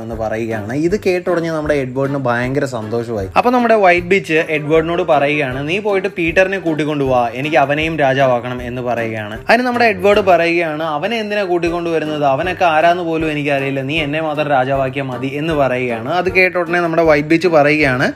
എന്ന് പറയുകയാണ് ഇത് കേട്ടുടഞ്ഞ് നമ്മുടെ എഡ്വേർഡിന് ഭയങ്കര സന്തോഷമായി അപ്പോൾ നമ്മുടെ വൈറ്റ് ബീച്ച് എഡ്വേർഡിനോട് പറയുകയാണ് നീ പോയിട്ട് പീറ്ററിനെ പോവാ എനിക്ക് അവനെയും രാജാവാക്കണം എന്ന് പറയുകയാണ് അതിന് നമ്മുടെ എഡ്വേർഡ് പറയുകയാണ് അവനെ എന്തിനാ കൂട്ടിക്കൊണ്ടുവരുന്നത് അവൻ അവനൊക്കെ ആരാന്ന് പോലും എനിക്കറിയില്ല നീ എന്നെ മാത്രം രാജാവാക്കിയാൽ മതി എന്ന് പറയുകയാണ് അത് കേട്ട ഉടനെ നമ്മുടെ വൈറ്റ് ബീച്ച് പറയുകയാണ്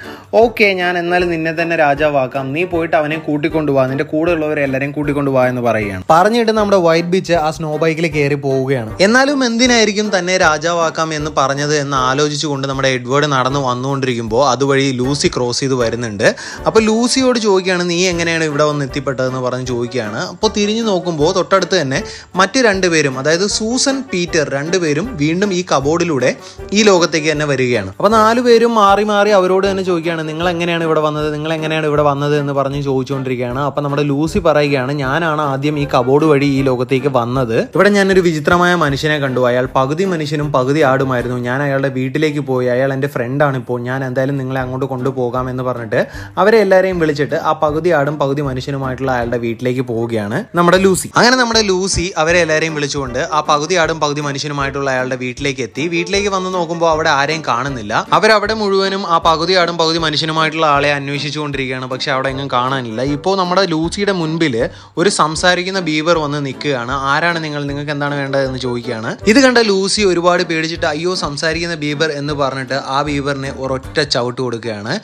ഓക്കെ ഞാൻ എന്നാലും നിന്നെ തന്നെ രാജാവാക്കാം നീ പോയിട്ട് അവനെ കൂട്ടിക്കൊണ്ടു പോവാ നിന്റെ കൂടെ ഉള്ളവരെ എല്ലാവരെയും കൂട്ടിക്കൊണ്ടു പോവാ എന്ന് പറയുകയാണ് പറഞ്ഞിട്ട് നമ്മുടെ വൈറ്റ് ബീച്ച് ആ സ്നോ ബൈക്കിൽ കയറി പോവുകയാണ് എന്നാലും എന്തിനായിരിക്കും തന്നെ രാജാവാക്കാം എന്ന് പറഞ്ഞത് എന്ന് ആലോചിച്ചുകൊണ്ട് നമ്മുടെ എഡ്വേർഡ് നടന്നു വന്നുകൊണ്ടിരിക്കുമ്പോൾ അതുവഴി ലൂസി ക്രോസ് ചെയ്ത് വരുന്നുണ്ട് അപ്പോൾ ലൂസിയോട് ചോദിക്കുകയാണ് നീ എങ്ങനെയാണ് ഇവിടെ വന്ന് എത്തിപ്പെട്ടതെന്ന് പറഞ്ഞ് ചോദിക്കുകയാണ് അപ്പോൾ തിരിഞ്ഞു നോക്കുമ്പോൾ തൊട്ടടുത്ത് തന്നെ മറ്റു രണ്ടുപേരും അതായത് സൂസൻ പി പീറ്റർ രണ്ടുപേരും വീണ്ടും ഈ കബോർഡിലൂടെ ഈ ലോകത്തേക്ക് തന്നെ വരികയാണ് അപ്പോൾ നാലുപേരും മാറി മാറി അവരോട് തന്നെ ചോദിക്കുകയാണ് നിങ്ങൾ എങ്ങനെയാണ് ഇവിടെ വന്നത് നിങ്ങൾ എങ്ങനെയാണ് ഇവിടെ വന്നത് എന്ന് പറഞ്ഞ് ചോദിച്ചുകൊണ്ടിരിക്കുകയാണ് അപ്പോൾ നമ്മുടെ ലൂസി പറയുകയാണ് ഞാനാണ് ആദ്യം ഈ കബോർഡ് വഴി ഈ ലോകത്തേക്ക് വന്നത് ഇവിടെ ഞാനൊരു വിചിത്രമായ മനുഷ്യനെ കണ്ടു അയാൾ പകുതി മനുഷ്യനും പകുതി ആടുമായിരുന്നു ഞാൻ അയാളുടെ വീട്ടിലേക്ക് പോയി അയാൾ എൻ്റെ ഫ്രണ്ടാണ് ഇപ്പോൾ ഞാൻ എന്തായാലും നിങ്ങളെ അങ്ങോട്ട് കൊണ്ടുപോകാം എന്ന് പറഞ്ഞിട്ട് അവരെ എല്ലാവരെയും വിളിച്ചിട്ട് ആ പകുതി ആടും പകുതി മനുഷ്യനുമായിട്ടുള്ള അയാളുടെ വീട്ടിലേക്ക് പോവുകയാണ് നമ്മുടെ ലൂസി അങ്ങനെ നമ്മുടെ ലൂസി അവരെ എല്ലാവരെയും വിളിച്ചുകൊണ്ട് ആ പകുതി ആടും പകുതി മനുഷ്യനുമായിട്ടുള്ള അയാളുടെ വീട്ടിലേക്ക് എത്തി വീട്ടിലേക്ക് വന്ന് നോക്കുമ്പോൾ അവിടെ ആരെയും കാണുന്നില്ല അവരവിടെ മുഴുവനും ആ പകുതി ആടും പകുതി മനുഷ്യനുമായിട്ടുള്ള ആളെ അന്വേഷിച്ചുകൊണ്ടിരിക്കുകയാണ് പക്ഷെ അവിടെ എങ്ങും കാണാനില്ല ഇപ്പോൾ നമ്മുടെ ലൂസിയുടെ മുൻപിൽ ഒരു സംസാരിക്കുന്ന ബീവർ വന്ന് നിൽക്കുകയാണ് ആരാണ് നിങ്ങൾ നിങ്ങൾക്ക് എന്താണ് വേണ്ടത് എന്ന് ചോദിക്കുകയാണ് ഇത് കണ്ട ലൂസി ഒരുപാട് പേടിച്ചിട്ട് അയ്യോ സംസാരിക്കുന്ന ബീബർ എന്ന് പറഞ്ഞിട്ട് ആ ബീബറിനെ ഒരൊറ്റ ചവിട്ട് കൊടുക്കുകയാണ്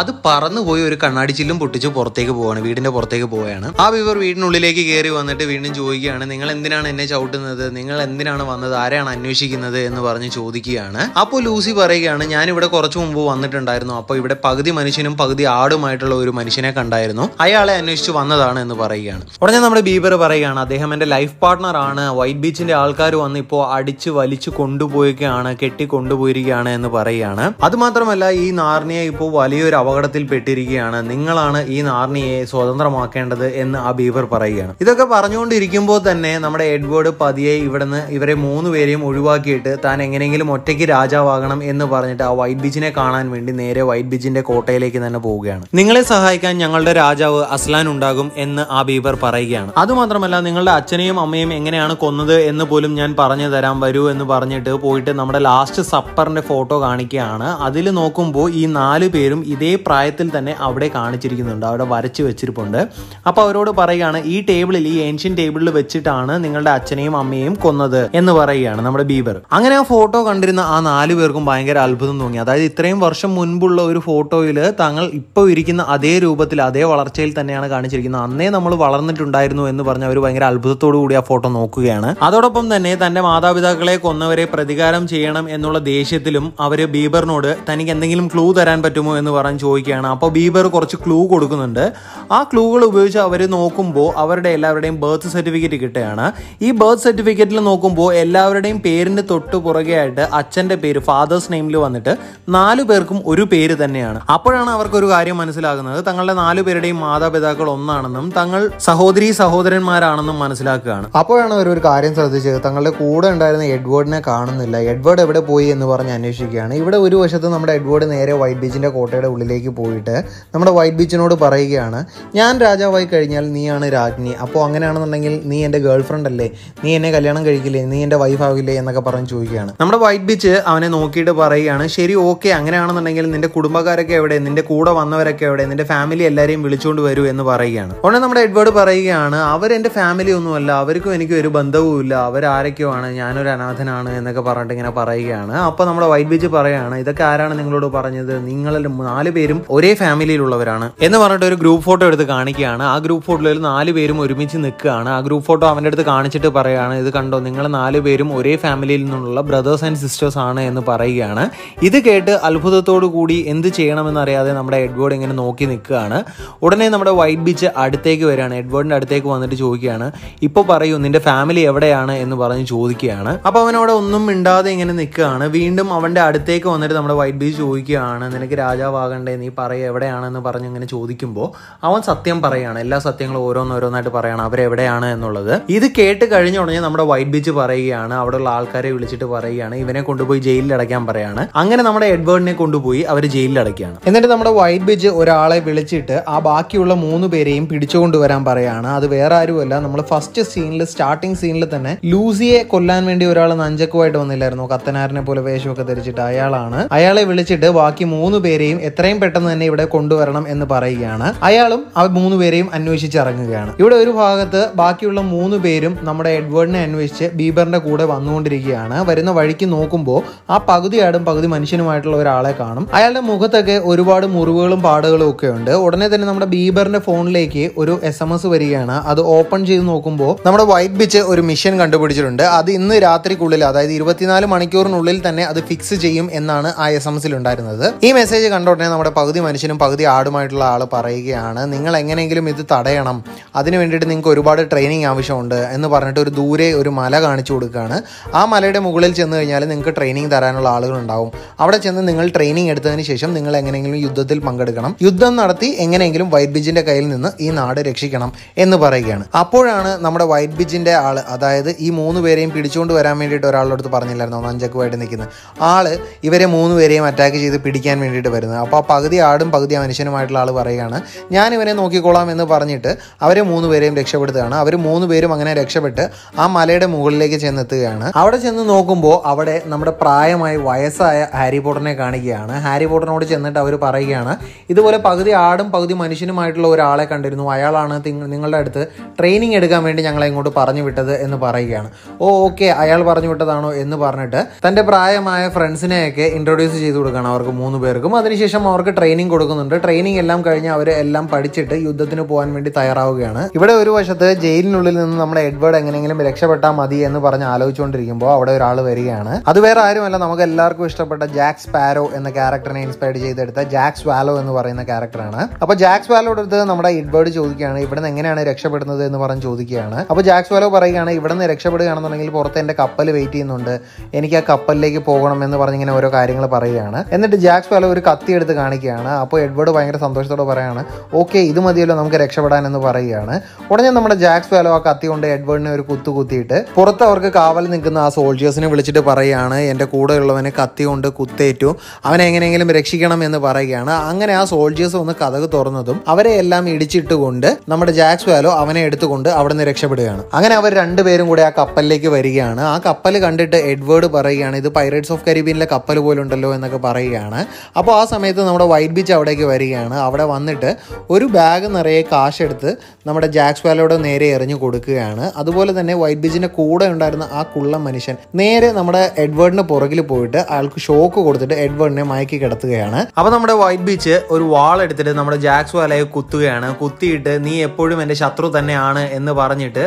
അത് പറന്നുപോയി ഒരു കണ്ണാടി ചില്ലും പൊട്ടിച്ച് പുറത്തേക്ക് പോവാണ് വീടിന്റെ പുറത്തേക്ക് പോവുകയാണ് ആ ബീബർ വീടിനുള്ളിലേക്ക് കയറി വന്നിട്ട് വീണ്ടും ചോദിക്കുകയാണ് നിങ്ങൾ എന്തിനാണ് എന്നെ ചവിട്ടുന്നത് നിങ്ങൾ എന്തിനാണ് വന്നത് ആരാണ് അന്വേഷിക്കുന്നത് എന്ന് പറഞ്ഞ് ചോദിക്കുകയാണ് അപ്പോൾ ലൂസി പറയുകയാണ് ഞാൻ ഇവിടെ കുറച്ചു മുമ്പ് വന്നിട്ടുണ്ടായിരുന്നു അപ്പോൾ ഇവിടെ പകുതി മനുഷ്യനും പകുതി ആടുമായിട്ടുള്ള ഒരു മനുഷ്യനെ കണ്ടായിരുന്നു അയാളെ അന്വേഷിച്ച് വന്നതാണ് എന്ന് പറയുകയാണ് ഉടനെ നമ്മുടെ ബീബർ പറയുകയാണ് അദ്ദേഹം എൻ്റെ ലൈഫ് പാർട്ട്ണർ ആണ് വൈറ്റ് ബീച്ചിന്റെ ആൾക്കാർ വന്ന് ഇപ്പോൾ അടിച്ച് വലിച്ചു കൊണ്ടുപോയിരിക്കുകയാണ് കെട്ടി കൊണ്ടുപോയിരിക്കുകയാണ് എന്ന് പറയുകയാണ് അതുമാത്രമല്ല ഈ നാർണിയെ ഇപ്പോൾ വലിയൊരു അപകടത്തിൽ പെട്ടിരിക്കുകയാണ് നിങ്ങളാണ് ഈ നാർണിയെ സ്വതന്ത്രമാക്കേണ്ടത് എന്ന് ആ ബീബർ പറയുകയാണ് ഇതൊക്കെ പറഞ്ഞുകൊണ്ടിരിക്കുമ്പോൾ തന്നെ നമ്മുടെ എഡ്വേർഡ് പതിയെ ഇവിടുന്ന് ഇവരെ മൂന്ന് പേരെയും ഒഴിവാക്കിയിട്ട് താൻ എങ്ങനെയെങ്കിലും ഒറ്റയ്ക്ക് രാജാവാകണം എന്ന് പറഞ്ഞിട്ട് ആ വൈറ്റ് ബീച്ചിനെ കാണാൻ വേണ്ടി നേരെ വൈറ്റ് ബീച്ചിന്റെ കോട്ടയിലേക്ക് തന്നെ പോവുകയാണ് നിങ്ങളെ സഹായിക്കാൻ ഞങ്ങളുടെ രാജാവ് അസ്ലാൻ ഉണ്ടാകും എന്ന് ആ ബീബർ പറയുകയാണ് അതുമാത്രമല്ല നിങ്ങളുടെ അച്ഛനെയും അമ്മയും എങ്ങനെയാണ് കൊന്നത് എന്ന് പോലും ഞാൻ പറഞ്ഞു തരാൻ വരൂ എന്ന് പറഞ്ഞിട്ട് പോയിട്ട് നമ്മുടെ ലാസ്റ്റ് സപ്പറിന്റെ ഫോട്ടോ കാണിക്കുകയാണ് അതിൽ നോക്കുമ്പോൾ ഈ നാല് പേരും ഇതേ പ്രായത്തിൽ തന്നെ അവിടെ കാണിച്ചിരിക്കുന്നുണ്ട് അവിടെ വരച്ച് വെച്ചിരിപ്പുണ്ട് അപ്പോൾ അവരോട് പറയുകയാണ് ഈ ടേബിളിൽ ഈ ഏൻഷ്യൻ ടേബിളിൽ വെച്ചിട്ടാണ് നിങ്ങളുടെ അച്ഛനെയും അമ്മയെയും കൊന്നത് എന്ന് പറയുകയാണ് നമ്മുടെ ബീബർ അങ്ങനെ ആ ഫോട്ടോ കണ്ടിരുന്ന ആ നാല് പേർക്കും ഭയങ്കര അത്ഭുതം തോന്നി അതായത് ഇത്രയും വർഷം മുൻപുള്ള ഒരു ഫോട്ടോയിൽ താങ്കൾ ഇപ്പോൾ ഇരിക്കുന്ന അതേ രൂപത്തിൽ അതേ വളർച്ചയിൽ തന്നെയാണ് കാണിച്ചിരിക്കുന്നത് അന്നേ നമ്മൾ വളർന്നിട്ടുണ്ടായിരുന്നു എന്ന് പറഞ്ഞ് അവർ ഭയങ്കര അത്ഭുതത്തോടു കൂടി ആ ഫോട്ടോ നോക്കുകയാണ് അതോടൊപ്പം തന്നെ തന്റെ മാതാപിതാക്കളെ കൊന്നവരെ പ്രതികാരം ചെയ്യണം എന്നുള്ള ദേഷ്യത്തിലും അവര് ബീബറിനോട് തനിക്ക് എന്തെങ്കിലും ക്ലൂ തരാൻ പറ്റുമോ എന്ന് പറഞ്ഞ് ചോദിക്കുകയാണ് അപ്പോൾ ബീബർ കുറച്ച് ക്ലൂ കൊടുക്കുന്നുണ്ട് ആ ക്ലൂകൾ ഉപയോഗിച്ച് അവർ നോക്കുമ്പോൾ അവരുടെ എല്ലാവരുടെയും ബർത്ത് സർട്ടിഫിക്കറ്റ് കിട്ടുകയാണ് ഈ ബർത്ത് സർട്ടിഫിക്കറ്റിൽ നോക്കുമ്പോൾ എല്ലാവരുടെയും പേരിന്റെ തൊട്ട് പുറകെ ആയിട്ട് അച്ഛന്റെ പേര് ഫാദേഴ്സ് നെയിമിൽ വന്നിട്ട് നാലു പേർക്കും ഒരു പേര് തന്നെയാണ് അപ്പോഴാണ് അവർക്ക് ഒരു കാര്യം മനസ്സിലാകുന്നത് തങ്ങളുടെ നാലു പേരുടെയും മാതാപിതാക്കൾ ഒന്നാണെന്നും തങ്ങൾ സഹോദരി സഹോദരന്മാരാണെന്നും മനസ്സിലാക്കുകയാണ് അപ്പോഴാണ് അവർ ഒരു കാര്യം ശ്രദ്ധിച്ചത് തങ്ങളുടെ കൂടെ ഉണ്ടായിരുന്ന എഡ്വേർഡിനെ കാണുന്നില്ല എഡ്വേർഡ് എവിടെ പോയി എന്ന് പറഞ്ഞ് അന്വേഷിക്കുകയാണ് ഇവിടെ ഒരു വശത്ത് നമ്മുടെ എഡ്വേർഡ് നേരെ വൈറ്റ് ബീച്ചിന്റെ കോട്ടയുടെ ഉള്ളിലേക്ക് പോയിട്ട് നമ്മുടെ വൈറ്റ് ബീച്ചിനോട് പറയുകയാണ് ഞാൻ രാജാവായി കഴിഞ്ഞാൽ നീയാണ് രാജ്ഞി അപ്പോൾ അങ്ങനെയാണെന്നുണ്ടെങ്കിൽ നീ എൻ്റെ ഗേൾ ഫ്രണ്ട് അല്ലേ നീ എന്നെ കല്യാണം കഴിക്കില്ലേ നീ എൻ്റെ വൈഫ് ആവില്ലേ എന്നൊക്കെ പറഞ്ഞ് ചോദിക്കുകയാണ് നമ്മുടെ വൈറ്റ് ബീച്ച് അവനെ നോക്കിയിട്ട് പറയുകയാണ് ശരി ഓക്കെ അങ്ങനെയാണെന്നുണ്ടെങ്കിൽ നിന്റെ കുടുംബക്കാരൊക്കെ എവിടെ നിന്റെ കൂടെ വന്നവരൊക്കെ എവിടെ നിന്റെ ഫാമിലി എല്ലാവരെയും വിളിച്ചുകൊണ്ട് വരൂ എന്ന് പറയുകയാണ് ഉടനെ നമ്മുടെ എഡ്വേർഡ് പറയുകയാണ് അവരെൻ്റെ ഫാമിലി ഒന്നുമല്ല അവർക്കും എനിക്കും ഒരു ബന്ധവുമില്ല ഇല്ല ആണ് ഞാനൊരു അനാഥനാണ് എന്നൊക്കെ പറഞ്ഞിട്ട് ഇങ്ങനെ പറയുകയാണ് അപ്പോൾ നമ്മുടെ വൈറ്റ് ബീച്ച് പറയുകയാണ് ഇതൊക്കെ ആരാണ് നിങ്ങളോട് പറഞ്ഞത് നിങ്ങളിൽ നാല് പേരും ഒരേ ഫാമിലിയിലുള്ളവരാണ് എന്ന് പറഞ്ഞിട്ട് ഒരു ഗ്രൂപ്പ് ഫോട്ടോ എടുത്ത് കാണിക്കുകയാണ് ആ ഗ്രൂപ്പ് ഫോട്ടോയിൽ നാല് പേരും ഒരുമിച്ച് നിൽക്കുകയാണ് ആ ഗ്രൂപ്പ് ഫോട്ടോ അവൻ്റെ അടുത്ത് കാണിച്ചിട്ട് പറയുകയാണ് ഇത് കണ്ടോ നിങ്ങൾ നാല് നാല് പേരും ഒരേ ഫാമിലിയിൽ നിന്നുള്ള ബ്രദേഴ്സ് ആൻഡ് സിസ്റ്റേഴ്സ് ആണ് എന്ന് പറയുകയാണ് ഇത് കേട്ട് അത്ഭുതത്തോടു കൂടി എന്ത് ചെയ്യണമെന്നറിയാതെ നമ്മുടെ എഡ്വേർഡ് ഇങ്ങനെ നോക്കി നിൽക്കുകയാണ് ഉടനെ നമ്മുടെ വൈറ്റ് ബീച്ച് അടുത്തേക്ക് വരികയാണ് എഡ്വേർഡിൻ്റെ അടുത്തേക്ക് വന്നിട്ട് ചോദിക്കുകയാണ് ഇപ്പോൾ പറയൂ നിന്റെ ഫാമിലി എവിടെയാണ് എന്ന് പറഞ്ഞ് ചോദിക്കുകയാണ് അപ്പോൾ അവനവിടെ ഒന്നും മിണ്ടാതെ ഇങ്ങനെ നിൽക്കുകയാണ് വീണ്ടും അവൻ്റെ അടുത്തേക്ക് വന്നിട്ട് നമ്മുടെ വൈറ്റ് ബീച്ച് ചോദിക്കുകയാണ് നിനക്ക് രാജാവാകണ്ടേ നീ പറയുക എവിടെയാണെന്ന് പറഞ്ഞ് ഇങ്ങനെ ചോദിക്കുമ്പോൾ അവൻ സത്യം പറയുകയാണ് എല്ലാ സത്യങ്ങളും ഓരോന്നോരോന്നായിട്ട് പറയുകയാണ് അവരെവിടെയാണ് എന്നുള്ളത് ഇത് കേട്ട് കഴിഞ്ഞ ഉടനെ നമ്മുടെ വൈറ്റ് ബീച്ച് പറയുക പറയുകയാണ് അവിടെയുള്ള ആൾക്കാരെ വിളിച്ചിട്ട് പറയുകയാണ് ഇവനെ കൊണ്ടുപോയി ജയിലിൽ അടയ്ക്കാൻ പറയാണ് അങ്ങനെ നമ്മുടെ എഡ്വേർഡിനെ കൊണ്ടുപോയി അവർ ജയിലിൽ അടയ്ക്കുകയാണ് എന്നിട്ട് നമ്മുടെ വൈറ്റ് ബിജ് ഒരാളെ വിളിച്ചിട്ട് ആ ബാക്കിയുള്ള മൂന്ന് പേരെയും പിടിച്ചുകൊണ്ടുവരാൻ പറയാണ് അത് വേറെ ആരുമല്ല നമ്മൾ ഫസ്റ്റ് സീനിൽ സ്റ്റാർട്ടിംഗ് സീനിൽ തന്നെ ലൂസിയെ കൊല്ലാൻ വേണ്ടി ഒരാൾ നഞ്ചക്കുമായിട്ട് വന്നില്ലായിരുന്നു കത്തനാരനെ പോലെ വേഷമൊക്കെ ധരിച്ചിട്ട് അയാളാണ് അയാളെ വിളിച്ചിട്ട് ബാക്കി മൂന്ന് പേരെയും എത്രയും പെട്ടെന്ന് തന്നെ ഇവിടെ കൊണ്ടുവരണം എന്ന് പറയുകയാണ് അയാളും ആ മൂന്ന് പേരെയും അന്വേഷിച്ചിറങ്ങുകയാണ് ഇവിടെ ഒരു ഭാഗത്ത് ബാക്കിയുള്ള മൂന്ന് പേരും നമ്മുടെ എഡ്വേർഡിനെ അന്വേഷിച്ച് ബീബറിന് കാറിൻ്റെ കൂടെ വന്നുകൊണ്ടിരിക്കുകയാണ് വരുന്ന വഴിക്ക് നോക്കുമ്പോൾ ആ പകുതി ആടും പകുതി മനുഷ്യനുമായിട്ടുള്ള ഒരാളെ കാണും അയാളുടെ മുഖത്തൊക്കെ ഒരുപാട് മുറിവുകളും പാടുകളും ഒക്കെ ഉണ്ട് ഉടനെ തന്നെ നമ്മുടെ ബീബറിന്റെ ഫോണിലേക്ക് ഒരു എസ് എം എസ് വരികയാണ് അത് ഓപ്പൺ ചെയ്ത് നോക്കുമ്പോൾ നമ്മുടെ വൈറ്റ് ബിച്ച് ഒരു മിഷൻ കണ്ടുപിടിച്ചിട്ടുണ്ട് അത് ഇന്ന് രാത്രിക്കുള്ളിൽ അതായത് ഇരുപത്തിനാല് മണിക്കൂറിനുള്ളിൽ തന്നെ അത് ഫിക്സ് ചെയ്യും എന്നാണ് ആ എസ് എം എസിൽ ഉണ്ടായിരുന്നത് ഈ മെസ്സേജ് കണ്ട ഉടനെ നമ്മുടെ പകുതി മനുഷ്യനും പകുതി ആടുമായിട്ടുള്ള ആൾ പറയുകയാണ് നിങ്ങൾ എങ്ങനെയെങ്കിലും ഇത് തടയണം അതിനു വേണ്ടിയിട്ട് നിങ്ങൾക്ക് ഒരുപാട് ട്രെയിനിങ് ആവശ്യമുണ്ട് എന്ന് പറഞ്ഞിട്ട് ഒരു ദൂരെ ഒരു മല കാണിച്ചു കൊടുക്കുകയാണ് ആ മലയുടെ മുകളിൽ ചെന്ന് കഴിഞ്ഞാൽ നിങ്ങൾക്ക് ട്രെയിനിങ് തരാനുള്ള ആളുകളുണ്ടാവും അവിടെ ചെന്ന് നിങ്ങൾ ട്രെയിനിങ് എടുത്തതിന് ശേഷം നിങ്ങൾ എങ്ങനെയെങ്കിലും യുദ്ധത്തിൽ പങ്കെടുക്കണം യുദ്ധം നടത്തി എങ്ങനെയെങ്കിലും വൈറ്റ് ബിജിന്റെ കയ്യിൽ നിന്ന് ഈ നാട് രക്ഷിക്കണം എന്ന് പറയുകയാണ് അപ്പോഴാണ് നമ്മുടെ വൈറ്റ് ബിജിന്റെ ആള് അതായത് ഈ മൂന്ന് പേരെയും പിടിച്ചുകൊണ്ട് വരാൻ വേണ്ടിയിട്ട് ഒരാളോട് അടുത്ത് പറഞ്ഞില്ലായിരുന്നു നഞ്ചക്കുമായിട്ട് നിൽക്കുന്നത് ആള് ഇവരെ മൂന്ന് പേരെയും അറ്റാക്ക് ചെയ്ത് പിടിക്കാൻ വേണ്ടിയിട്ട് വരുന്നത് അപ്പോൾ ആ പകുതി ആടും പകുതി മനുഷ്യനുമായിട്ടുള്ള ആൾ പറയുകയാണ് ഞാൻ ഇവരെ നോക്കിക്കോളാം എന്ന് പറഞ്ഞിട്ട് അവരെ മൂന്ന് പേരെയും രക്ഷപ്പെടുത്തുകയാണ് അവർ മൂന്ന് പേരും അങ്ങനെ രക്ഷപ്പെട്ട് ആ മലയുടെ മുകളിലേക്ക് ചെന്ന് ചെന്നെത്തുകയാണ് അവിടെ ചെന്ന് നോക്കുമ്പോൾ അവിടെ നമ്മുടെ പ്രായമായി വയസ്സായ ഹാരി പോട്ടറിനെ കാണുകയാണ് ഹാരി പോട്ടറിനോട് ചെന്നിട്ട് അവർ പറയുകയാണ് ഇതുപോലെ പകുതി ആടും പകുതി മനുഷ്യനുമായിട്ടുള്ള ഒരാളെ കണ്ടിരുന്നു അയാളാണ് നിങ്ങളുടെ അടുത്ത് ട്രെയിനിങ് എടുക്കാൻ വേണ്ടി ഞങ്ങളെ ഇങ്ങോട്ട് പറഞ്ഞു വിട്ടത് എന്ന് പറയുകയാണ് ഓ ഓക്കെ അയാൾ പറഞ്ഞു വിട്ടതാണോ എന്ന് പറഞ്ഞിട്ട് തൻ്റെ പ്രായമായ ഫ്രണ്ട്സിനെയൊക്കെ ഇൻട്രൊഡ്യൂസ് ചെയ്ത് കൊടുക്കുകയാണ് അവർക്ക് മൂന്ന് പേർക്കും അതിനുശേഷം അവർക്ക് ട്രെയിനിങ് കൊടുക്കുന്നുണ്ട് ട്രെയിനിങ് എല്ലാം കഴിഞ്ഞ് അവർ എല്ലാം പഠിച്ചിട്ട് യുദ്ധത്തിന് പോകാൻ വേണ്ടി തയ്യാറാവുകയാണ് ഇവിടെ ഒരു വശത്ത് ജയിലിനുള്ളിൽ നിന്ന് നമ്മുടെ എഡ്വേർഡ് എങ്ങനെയെങ്കിലും രക്ഷപ്പെട്ടാൽ മതി എന്ന് പറഞ്ഞ് പറഞ്ഞ് ആലോചിച്ചുകൊണ്ടിരിക്കുമ്പോൾ അവിടെ ഒരാൾ വരികയാണ് അത് വേറെ ആരുമല്ല നമുക്ക് എല്ലാവർക്കും ഇഷ്ടപ്പെട്ട ജാക്സ് പാരോ എന്ന ക്യാരക്ടറിനെ ഇൻസ്പയർ ചെയ്തെടുത്ത ജാക്സ് വാലോ എന്ന് പറയുന്ന ക്യാരക്ടറാണ് അപ്പോൾ ജാക്സ് വാലോയുടെ അടുത്ത് നമ്മുടെ ഇഡ്ബേർഡ് ചോദിക്കുകയാണ് ഇവിടുന്ന് എങ്ങനെയാണ് രക്ഷപ്പെടുന്നത് എന്ന് പറഞ്ഞ് ചോദിക്കുകയാണ് അപ്പോൾ ജാക്സ് വാലോ പറയുകയാണ് ഇവിടുന്ന് രക്ഷപ്പെടുകയാണെന്നുണ്ടെങ്കിൽ പുറത്ത് എൻ്റെ കപ്പൽ വെയിറ്റ് ചെയ്യുന്നുണ്ട് എനിക്ക് ആ കപ്പലിലേക്ക് പോകണം എന്ന് പറഞ്ഞ് ഇങ്ങനെ ഓരോ കാര്യങ്ങൾ പറയുകയാണ് എന്നിട്ട് ജാക്സ് വാലോ ഒരു കത്തി എടുത്ത് കാണിക്കുകയാണ് അപ്പോൾ എഡ്വേർഡ് ഭയങ്കര സന്തോഷത്തോടെ പറയാണ് ഓക്കെ ഇത് മതിയല്ലോ നമുക്ക് രക്ഷപ്പെടാൻ എന്ന് പറയുകയാണ് ഉടനെ നമ്മുടെ ജാക്സ് വാലോ ആ കത്തി കൊണ്ട് എഡ്വേർഡിനെ ഒരു കുത്തു കുത്തിയിട്ട് പുറത്ത് അവർക്ക് കാവൽ നിൽക്കുന്ന ആ സോൾജിയേഴ്സിനെ വിളിച്ചിട്ട് പറയുകയാണ് എൻ്റെ കൂടെയുള്ളവനെ കത്തി കൊണ്ട് കുത്തേറ്റു അവനെ എങ്ങനെയെങ്കിലും രക്ഷിക്കണം എന്ന് പറയുകയാണ് അങ്ങനെ ആ സോൾജിയേഴ്സ് ഒന്ന് കഥക് തുറന്നതും അവരെ എല്ലാം ഇടിച്ചിട്ടുകൊണ്ട് നമ്മുടെ ജാക്സ് വാലോ അവനെ എടുത്തുകൊണ്ട് അവിടെ നിന്ന് രക്ഷപ്പെടുകയാണ് അങ്ങനെ അവർ രണ്ടുപേരും കൂടെ ആ കപ്പലിലേക്ക് വരികയാണ് ആ കപ്പൽ കണ്ടിട്ട് എഡ്വേർഡ് പറയുകയാണ് ഇത് പൈറേറ്റ്സ് ഓഫ് കരീബിയനിലെ കപ്പൽ പോലെ ഉണ്ടല്ലോ എന്നൊക്കെ പറയുകയാണ് അപ്പോൾ ആ സമയത്ത് നമ്മുടെ വൈറ്റ് ബീച്ച് അവിടേക്ക് വരികയാണ് അവിടെ വന്നിട്ട് ഒരു ബാഗ് നിറയെ കാശെടുത്ത് നമ്മുടെ ജാക്സ് വാലോടെ നേരെ എറിഞ്ഞു കൊടുക്കുകയാണ് അതുപോലെ തന്നെ വൈറ്റ് ബീച്ചിൻ്റെ കൂടെ ഉണ്ടായിരുന്ന ഉണ്ടായിരുന്ന ആ കുള്ള മനുഷ്യൻ നേരെ നമ്മുടെ എഡ്വേർഡിന് പുറകിൽ പോയിട്ട് ആൾക്ക് ഷോക്ക് കൊടുത്തിട്ട് എഡ്വേർഡിനെ മയക്കി കിടത്തുകയാണ് അപ്പൊ നമ്മുടെ വൈറ്റ് ബീച്ച് ഒരു വാൾ എടുത്തിട്ട് നമ്മുടെ ജാക്സ് വാലയെ കുത്തുകയാണ് കുത്തിയിട്ട് നീ എപ്പോഴും എന്റെ ശത്രു തന്നെയാണ് എന്ന് പറഞ്ഞിട്ട്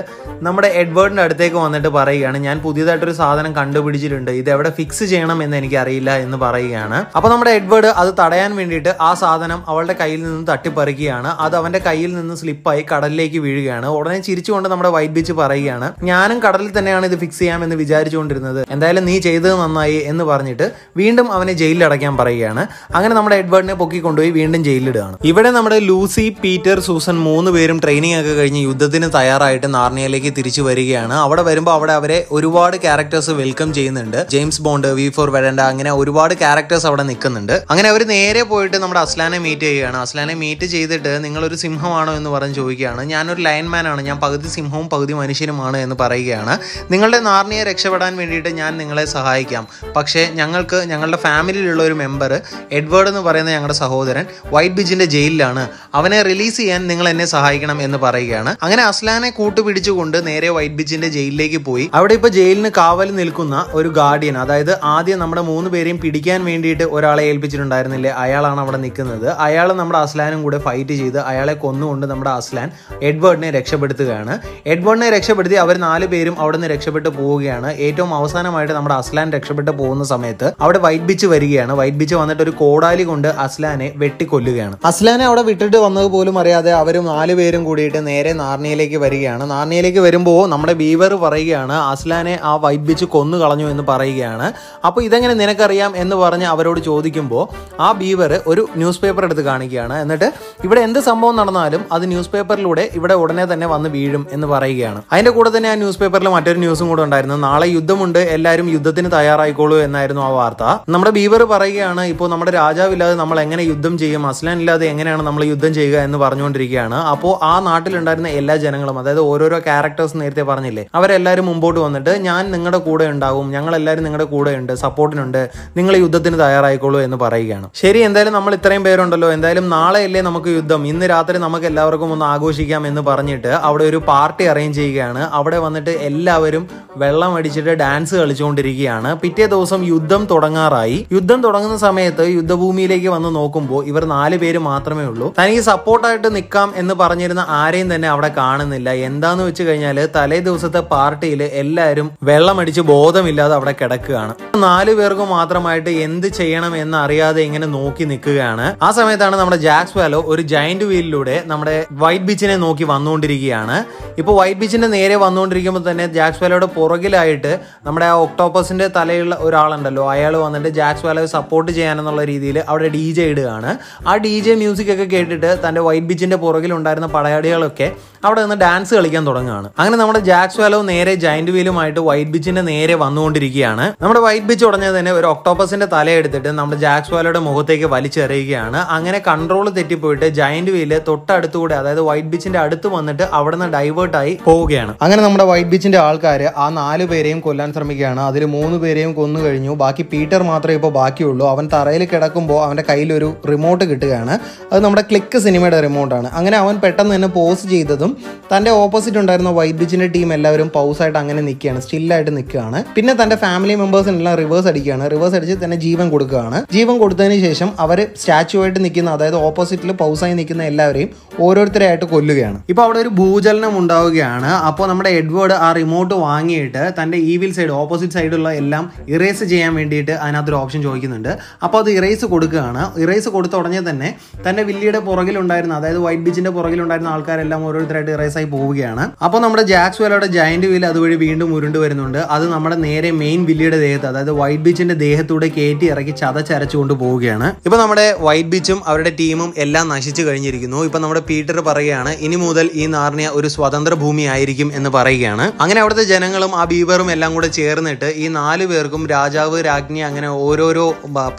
നമ്മുടെ എഡ്വേർഡിന്റെ അടുത്തേക്ക് വന്നിട്ട് പറയുകയാണ് ഞാൻ പുതിയതായിട്ടൊരു സാധനം കണ്ടുപിടിച്ചിട്ടുണ്ട് ഇത് എവിടെ ഫിക്സ് ചെയ്യണം എന്ന് അറിയില്ല എന്ന് പറയുകയാണ് അപ്പൊ നമ്മുടെ എഡ്വേർഡ് അത് തടയാൻ വേണ്ടിയിട്ട് ആ സാധനം അവളുടെ കയ്യിൽ നിന്ന് തട്ടിപ്പറിക്കുകയാണ് അത് അവന്റെ കയ്യിൽ നിന്ന് സ്ലിപ്പായി കടലിലേക്ക് വീഴുകയാണ് ഉടനെ ചിരിച്ചുകൊണ്ട് നമ്മുടെ വൈറ്റ് ബീച്ച് പറയുകയാണ് ഞാനും കടലിൽ തന്നെയാണ് ഇത് ഇത് ഫിക്സ് ചെയ്യാമെന്ന് വിചാരിച്ചുകൊണ്ടിരുന്നത് എന്തായാലും നീ ചെയ്തത് നന്നായി എന്ന് പറഞ്ഞിട്ട് വീണ്ടും അവനെ ജയിലിൽ അടയ്ക്കാൻ പറയുകയാണ് അങ്ങനെ നമ്മുടെ എഡ്വേർഡിനെ പൊക്കി കൊണ്ടുപോയി വീണ്ടും ജയിലിലിടുകയാണ് ഇവിടെ നമ്മുടെ ലൂസി പീറ്റർ സൂസൻ മൂന്ന് പേരും ട്രെയിനിങ് ഒക്കെ കഴിഞ്ഞ് യുദ്ധത്തിന് തയ്യാറായിട്ട് നാർണിയയിലേക്ക് തിരിച്ചു വരികയാണ് അവിടെ വരുമ്പോൾ അവിടെ അവരെ ഒരുപാട് ക്യാരക്ടേഴ്സ് വെൽക്കം ചെയ്യുന്നുണ്ട് James Bond V for vendetta അങ്ങനെ ഒരുപാട് ക്യാരക്ടേഴ്സ് അവിടെ നിൽക്കുന്നുണ്ട് അങ്ങനെ അവർ നേരെ പോയിട്ട് നമ്മുടെ അസ്ലാനെ മീറ്റ് ചെയ്യുകയാണ് അസ്ലാനെ മീറ്റ് ചെയ്തിട്ട് നിങ്ങളൊരു സിംഹമാണോ എന്ന് പറഞ്ഞ് ചോദിക്കുകയാണ് ഞാനൊരു ലയൻമാനാണ് ഞാൻ പകുതി സിംഹവും പകുതി മനുഷ്യനുമാണ് എന്ന് പറയുകയാണ് നിങ്ങൾ നിങ്ങളുടെ നാർണിയെ രക്ഷപ്പെടാൻ വേണ്ടിയിട്ട് ഞാൻ നിങ്ങളെ സഹായിക്കാം പക്ഷേ ഞങ്ങൾക്ക് ഞങ്ങളുടെ ഫാമിലിയിലുള്ള ഒരു മെമ്പർ എഡ്വേർഡ് എന്ന് പറയുന്ന ഞങ്ങളുടെ സഹോദരൻ വൈറ്റ് ബിജിൻ്റെ ജയിലിലാണ് അവനെ റിലീസ് ചെയ്യാൻ നിങ്ങൾ എന്നെ സഹായിക്കണം എന്ന് പറയുകയാണ് അങ്ങനെ അസ്ലാനെ കൂട്ടുപിടിച്ചുകൊണ്ട് നേരെ വൈറ്റ് ബിജിൻ്റെ ജയിലിലേക്ക് പോയി അവിടെ ഇപ്പോൾ ജയിലിന് കാവൽ നിൽക്കുന്ന ഒരു ഗാർഡിയൻ അതായത് ആദ്യം നമ്മുടെ മൂന്ന് പേരെയും പിടിക്കാൻ വേണ്ടിയിട്ട് ഒരാളെ ഏൽപ്പിച്ചിട്ടുണ്ടായിരുന്നില്ലേ അയാളാണ് അവിടെ നിൽക്കുന്നത് അയാൾ നമ്മുടെ അസ്ലാനും കൂടെ ഫൈറ്റ് ചെയ്ത് അയാളെ കൊന്നുകൊണ്ട് നമ്മുടെ അസ്ലാൻ എഡ്വേർഡിനെ രക്ഷപ്പെടുത്തുകയാണ് എഡ്വേർഡിനെ രക്ഷപ്പെടുത്തി അവർ നാല് പേരും അവിടെ നിന്ന് രക്ഷപ്പെടുത്തി രക്ഷപ്പെട്ട് പോവുകയാണ് ഏറ്റവും അവസാനമായിട്ട് നമ്മുടെ അസ്ലാൻ രക്ഷപ്പെട്ട് പോകുന്ന സമയത്ത് അവിടെ വൈറ്റ് ബീച്ച് വരികയാണ് വൈറ്റ് ബീച്ച് വന്നിട്ട് ഒരു കോടാലി കൊണ്ട് അസ്ലാനെ വെട്ടിക്കൊല്ലുകയാണ് അസ്ലാനെ അവിടെ വിട്ടിട്ട് വന്നത് പോലും അറിയാതെ അവർ നാല് പേരും കൂടിയിട്ട് നേരെ നാർണിയയിലേക്ക് വരികയാണ് നാർണിയയിലേക്ക് വരുമ്പോൾ നമ്മുടെ ബീവർ പറയുകയാണ് അസ്ലാനെ ആ വൈറ്റ് ബീച്ച് കൊന്നു കളഞ്ഞു എന്ന് പറയുകയാണ് അപ്പോൾ ഇതെങ്ങനെ നിനക്കറിയാം എന്ന് പറഞ്ഞ് അവരോട് ചോദിക്കുമ്പോൾ ആ ബീവർ ഒരു ന്യൂസ് പേപ്പർ എടുത്ത് കാണിക്കുകയാണ് എന്നിട്ട് ഇവിടെ എന്ത് സംഭവം നടന്നാലും അത് ന്യൂസ് പേപ്പറിലൂടെ ഇവിടെ ഉടനെ തന്നെ വന്ന് വീഴും എന്ന് പറയുകയാണ് അതിന്റെ കൂടെ തന്നെ ആ ന്യൂസ് പേപ്പറിൽ മറ്റൊരു ന്യൂസ് ന്യൂസും കൂടെ ഉണ്ടായിരുന്നു നാളെ യുദ്ധമുണ്ട് എല്ലാവരും യുദ്ധത്തിന് തയ്യാറായിക്കോളൂ എന്നായിരുന്നു ആ വാർത്ത നമ്മുടെ ബീവർ പറയുകയാണ് ഇപ്പോൾ നമ്മുടെ രാജാവില്ലാതെ നമ്മൾ എങ്ങനെ യുദ്ധം ചെയ്യും അസ്ലാൻ ഇല്ലാതെ എങ്ങനെയാണ് നമ്മൾ യുദ്ധം ചെയ്യുക എന്ന് പറഞ്ഞുകൊണ്ടിരിക്കുകയാണ് അപ്പോൾ ആ നാട്ടിലുണ്ടായിരുന്ന എല്ലാ ജനങ്ങളും അതായത് ഓരോരോ ക്യാരക്ടേഴ്സ് നേരത്തെ പറഞ്ഞില്ലേ അവരെല്ലാവരും മുമ്പോട്ട് വന്നിട്ട് ഞാൻ നിങ്ങളുടെ കൂടെ ഉണ്ടാവും ഞങ്ങൾ എല്ലാവരും നിങ്ങളുടെ കൂടെ ഉണ്ട് സപ്പോർട്ടിനുണ്ട് നിങ്ങൾ യുദ്ധത്തിന് തയ്യാറായിക്കോളൂ എന്ന് പറയുകയാണ് ശരി എന്തായാലും നമ്മൾ ഇത്രയും പേരുണ്ടല്ലോ എന്തായാലും അല്ലേ നമുക്ക് യുദ്ധം ഇന്ന് രാത്രി നമുക്ക് എല്ലാവർക്കും ഒന്ന് ആഘോഷിക്കാം എന്ന് പറഞ്ഞിട്ട് അവിടെ ഒരു പാർട്ടി അറേഞ്ച് ചെയ്യുകയാണ് അവിടെ വന്നിട്ട് എല്ലാവരും വെള്ളം അടിച്ചിട്ട് ഡാൻസ് കളിച്ചുകൊണ്ടിരിക്കുകയാണ് പിറ്റേ ദിവസം യുദ്ധം തുടങ്ങാറായി യുദ്ധം തുടങ്ങുന്ന സമയത്ത് യുദ്ധഭൂമിയിലേക്ക് വന്ന് നോക്കുമ്പോൾ ഇവർ നാല് പേര് മാത്രമേ ഉള്ളൂ തനിക്ക് സപ്പോർട്ടായിട്ട് നിൽക്കാം എന്ന് പറഞ്ഞിരുന്ന ആരെയും തന്നെ അവിടെ കാണുന്നില്ല എന്താന്ന് വെച്ച് കഴിഞ്ഞാൽ തലേ ദിവസത്തെ പാർട്ടിയിൽ എല്ലാവരും വെള്ളമടിച്ച് ബോധമില്ലാതെ അവിടെ കിടക്കുകയാണ് നാലു പേർക്ക് മാത്രമായിട്ട് എന്ത് ചെയ്യണം എന്ന് അറിയാതെ ഇങ്ങനെ നോക്കി നിൽക്കുകയാണ് ആ സമയത്താണ് നമ്മുടെ ജാക്സ് വാലോ ഒരു ജയന്റ് വീലിലൂടെ നമ്മുടെ വൈറ്റ് ബീച്ചിനെ നോക്കി വന്നുകൊണ്ടിരിക്കുകയാണ് ഇപ്പോൾ വൈറ്റ് ബീച്ചിന്റെ നേരെ വന്നുകൊണ്ടിരിക്കുമ്പോൾ തന്നെ ജാക്സ് വാലോ അയാളുടെ പുറകിലായിട്ട് നമ്മുടെ ആ ഒക്ടോപ്പസിൻ്റെ തലയുള്ള ഒരാളുണ്ടല്ലോ അയാൾ വന്നിട്ട് ജാക്സ് വാലോയെ സപ്പോർട്ട് ചെയ്യാനെന്നുള്ള രീതിയിൽ അവിടെ ഡി ജെ ഇടുകയാണ് ആ ഡി ജെ മ്യൂസിക് ഒക്കെ കേട്ടിട്ട് തൻ്റെ വൈറ്റ് ബീച്ചിൻ്റെ പുറകിലുണ്ടായിരുന്ന പടയാളികളൊക്കെ അവിടെ നിന്ന് ഡാൻസ് കളിക്കാൻ തുടങ്ങുകയാണ് അങ്ങനെ നമ്മുടെ ജാക്സ് വാലോ നേരെ ജയന്റ് വീലുമായിട്ട് വൈറ്റ് ബിച്ചിന്റെ നേരെ വന്നുകൊണ്ടിരിക്കുകയാണ് നമ്മുടെ വൈറ്റ് ബിച്ച് ഉടഞ്ഞത് തന്നെ ഒരു ഒക്ടോപ്പസിന്റെ തലയെടുത്തിട്ട് നമ്മുടെ ജാക്സ് വാലോയുടെ മുഖത്തേക്ക് വലിച്ചെറിയുകയാണ് അങ്ങനെ കൺട്രോൾ തെറ്റിപ്പോയിട്ട് ജയന്റ് വീല് തൊട്ടടുത്തുകൂടെ അതായത് വൈറ്റ് ബിച്ചിന്റെ അടുത്ത് വന്നിട്ട് അവിടെ നിന്ന് ഡൈവേർട്ട് ആയി പോവുകയാണ് അങ്ങനെ നമ്മുടെ വൈറ്റ് ബിച്ചിന്റെ ആൾക്കാർ ആ നാല് പേരെയും കൊല്ലാൻ ശ്രമിക്കുകയാണ് അതിൽ മൂന്ന് പേരെയും കൊന്നു കഴിഞ്ഞു ബാക്കി പീറ്റർ മാത്രമേ ഇപ്പോൾ ബാക്കിയുള്ളൂ അവൻ തറയിൽ കിടക്കുമ്പോൾ കയ്യിൽ കയ്യിലൊരു റിമോട്ട് കിട്ടുകയാണ് അത് നമ്മുടെ ക്ലിക്ക് സിനിമയുടെ റിമോട്ടാണ് അങ്ങനെ അവൻ പെട്ടെന്ന് തന്നെ പോസ് ചെയ്തതും തന്റെ ഓപ്പോസിറ്റ് ഉണ്ടായിരുന്ന വൈറ്റ് ടീം എല്ലാവരും പൗസായിട്ട് അങ്ങനെ നിൽക്കുകയാണ് സ്റ്റില്ലായിട്ട് നിൽക്കുകയാണ് പിന്നെ തന്റെ ഫാമിലി മെമ്പേഴ്സിനെല്ലാം റിവേഴ്സ് അടിക്കുകയാണ് റിവേഴ്സ് അടിച്ച് തന്നെ ജീവൻ കൊടുക്കുകയാണ് ജീവൻ കൊടുത്തതിന് ശേഷം അവർ സ്റ്റാച്ചു ആയിട്ട് നിൽക്കുന്ന അതായത് ഓപ്പോസിറ്റിൽ പൗസായി നിൽക്കുന്ന എല്ലാവരെയും ഓരോരുത്തരായിട്ട് കൊല്ലുകയാണ് ഇപ്പൊ അവിടെ ഒരു ഭൂചലനം ഉണ്ടാവുകയാണ് അപ്പോൾ നമ്മുടെ എഡ്വേർഡ് ആ റിമോട്ട് വാങ്ങിയിട്ട് തന്റെ ഈവിൽ സൈഡ് ഓപ്പോസിറ്റ് സൈഡുള്ള എല്ലാം ഇറേസ് ചെയ്യാൻ വേണ്ടിയിട്ട് ഒരു ഓപ്ഷൻ ചോദിക്കുന്നുണ്ട് അപ്പോൾ അത് ഇറേസ് കൊടുക്കുകയാണ് ഇറേസ് കൊടുത്ത ഉടനെ തന്നെ തന്റെ വില്ലിയുടെ പുറകിലുണ്ടായിരുന്ന അതായത് വൈറ്റ് ബിച്ചിന്റെ പുറകിലുണ്ടായിരുന്ന ആൾക്കാരെല്ലാം ഓരോരുത്തരായിട്ട് ഇറേസ് ആയി പോവുകയാണ് അപ്പോൾ നമ്മുടെ ജാക്സ്വലയുടെ ജയന്റ് വില്ല് അതുവഴി വീണ്ടും ഉരുണ്ട് വരുന്നുണ്ട് അത് നമ്മുടെ നേരെ മെയിൻ വില്ലിയുടെ ദേഹത്ത് അതായത് വൈറ്റ് ബിച്ചിന്റെ ദേഹത്തൂടെ കയറ്റി ഇറക്കി ചതച്ചരച്ചുകൊണ്ട് പോവുകയാണ് ഇപ്പൊ നമ്മുടെ വൈറ്റ് ബീച്ചും അവരുടെ ടീമും എല്ലാം നശിച്ചു കഴിഞ്ഞിരിക്കുന്നു ഇപ്പൊ നമ്മുടെ പീറ്റർ പറയുകയാണ് ഇനി മുതൽ ഈ നാർണിയ ഒരു സ്വതന്ത്ര ഭൂമിയായിരിക്കും എന്ന് പറയുകയാണ് അങ്ങനെ അവിടുത്തെ ജനങ്ങളും ആ ബീവറും എല്ലാം കൂടെ ചേർന്നിട്ട് ഈ നാല് പേർക്കും രാജാവ് രാജ്ഞി അങ്ങനെ ഓരോരോ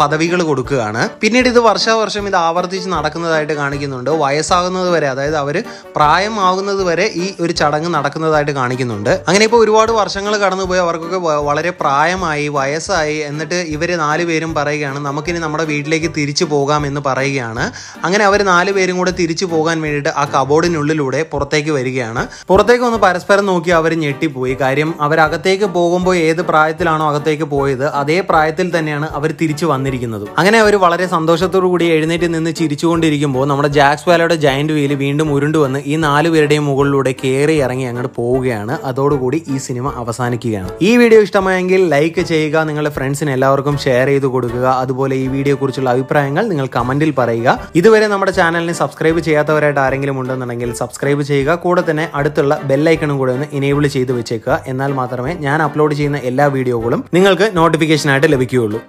പദവികൾ കൊടുക്കുകയാണ് പിന്നീട് ഇത് വർഷാവർഷം ഇത് ആവർത്തിച്ച് നടക്കുന്നതായിട്ട് കാണിക്കുന്നുണ്ട് വയസ്സാകുന്നത് വരെ അതായത് അവർ പ്രായമാകുന്നത് വരെ ഈ ഒരു ചടങ്ങ് നടക്കുന്നതായിട്ട് കാണിക്കുന്നുണ്ട് അങ്ങനെ ഇപ്പോൾ ഒരുപാട് വർഷങ്ങൾ കടന്നുപോയി അവർക്കൊക്കെ വളരെ പ്രായമായി വയസ്സായി എന്നിട്ട് ഇവർ പേരും പറയുകയാണ് നമുക്കിനി നമ്മുടെ വീട്ടിലേക്ക് തിരിച്ചു പോകാം എന്ന് പറയുകയാണ് അങ്ങനെ അവർ പേരും കൂടെ തിരിച്ചു പോകാൻ കാണാൻ വേണ്ടിയിട്ട് ആ കബോർഡിനുള്ളിലൂടെ പുറത്തേക്ക് വരികയാണ് പുറത്തേക്ക് ഒന്ന് പരസ്പരം നോക്കി അവർ ഞെട്ടിപ്പോയി കാര്യം അവരകത്തേക്ക് പോകുമ്പോൾ ഏത് പ്രായത്തിലാണോ അകത്തേക്ക് പോയത് അതേ പ്രായത്തിൽ തന്നെയാണ് അവർ തിരിച്ചു വന്നിരിക്കുന്നത് അങ്ങനെ അവർ വളരെ സന്തോഷത്തോടു കൂടി എഴുന്നേറ്റ് നിന്ന് ചിരിച്ചുകൊണ്ടിരിക്കുമ്പോൾ നമ്മുടെ ജാക്സ് വാലയുടെ ജയന്റ് വീല് വീണ്ടും ഉരുണ്ടു വന്ന് ഈ നാല് പേരുടെയും മുകളിലൂടെ കയറി ഇറങ്ങി അങ്ങോട്ട് പോവുകയാണ് അതോടുകൂടി ഈ സിനിമ അവസാനിക്കുകയാണ് ഈ വീഡിയോ ഇഷ്ടമായെങ്കിൽ ലൈക്ക് ചെയ്യുക നിങ്ങളുടെ ഫ്രണ്ട്സിന് എല്ലാവർക്കും ഷെയർ ചെയ്ത് കൊടുക്കുക അതുപോലെ ഈ വീഡിയോ കുറിച്ചുള്ള അഭിപ്രായങ്ങൾ നിങ്ങൾ കമന്റിൽ പറയുക ഇതുവരെ നമ്മുടെ ചാനലിനെ സബ്സ്ക്രൈബ് ചെയ്യാത്തവരെ ആയിട്ട് ആരെങ്കിലും ഉണ്ടെന്നുണ്ടെങ്കിൽ സബ്സ്ക്രൈബ് ചെയ്യുക കൂടെ തന്നെ അടുത്തുള്ള ബെല്ലൈക്കണും കൂടെ ഒന്ന് എനേബിൾ ചെയ്ത് വെച്ചേക്കുക എന്നാൽ മാത്രമേ ഞാൻ അപ്ലോഡ് ചെയ്യുന്ന എല്ലാ വീഡിയോകളും നിങ്ങൾക്ക് നോട്ടിഫിക്കേഷനായിട്ട് ലഭിക്കുകയുള്ളൂ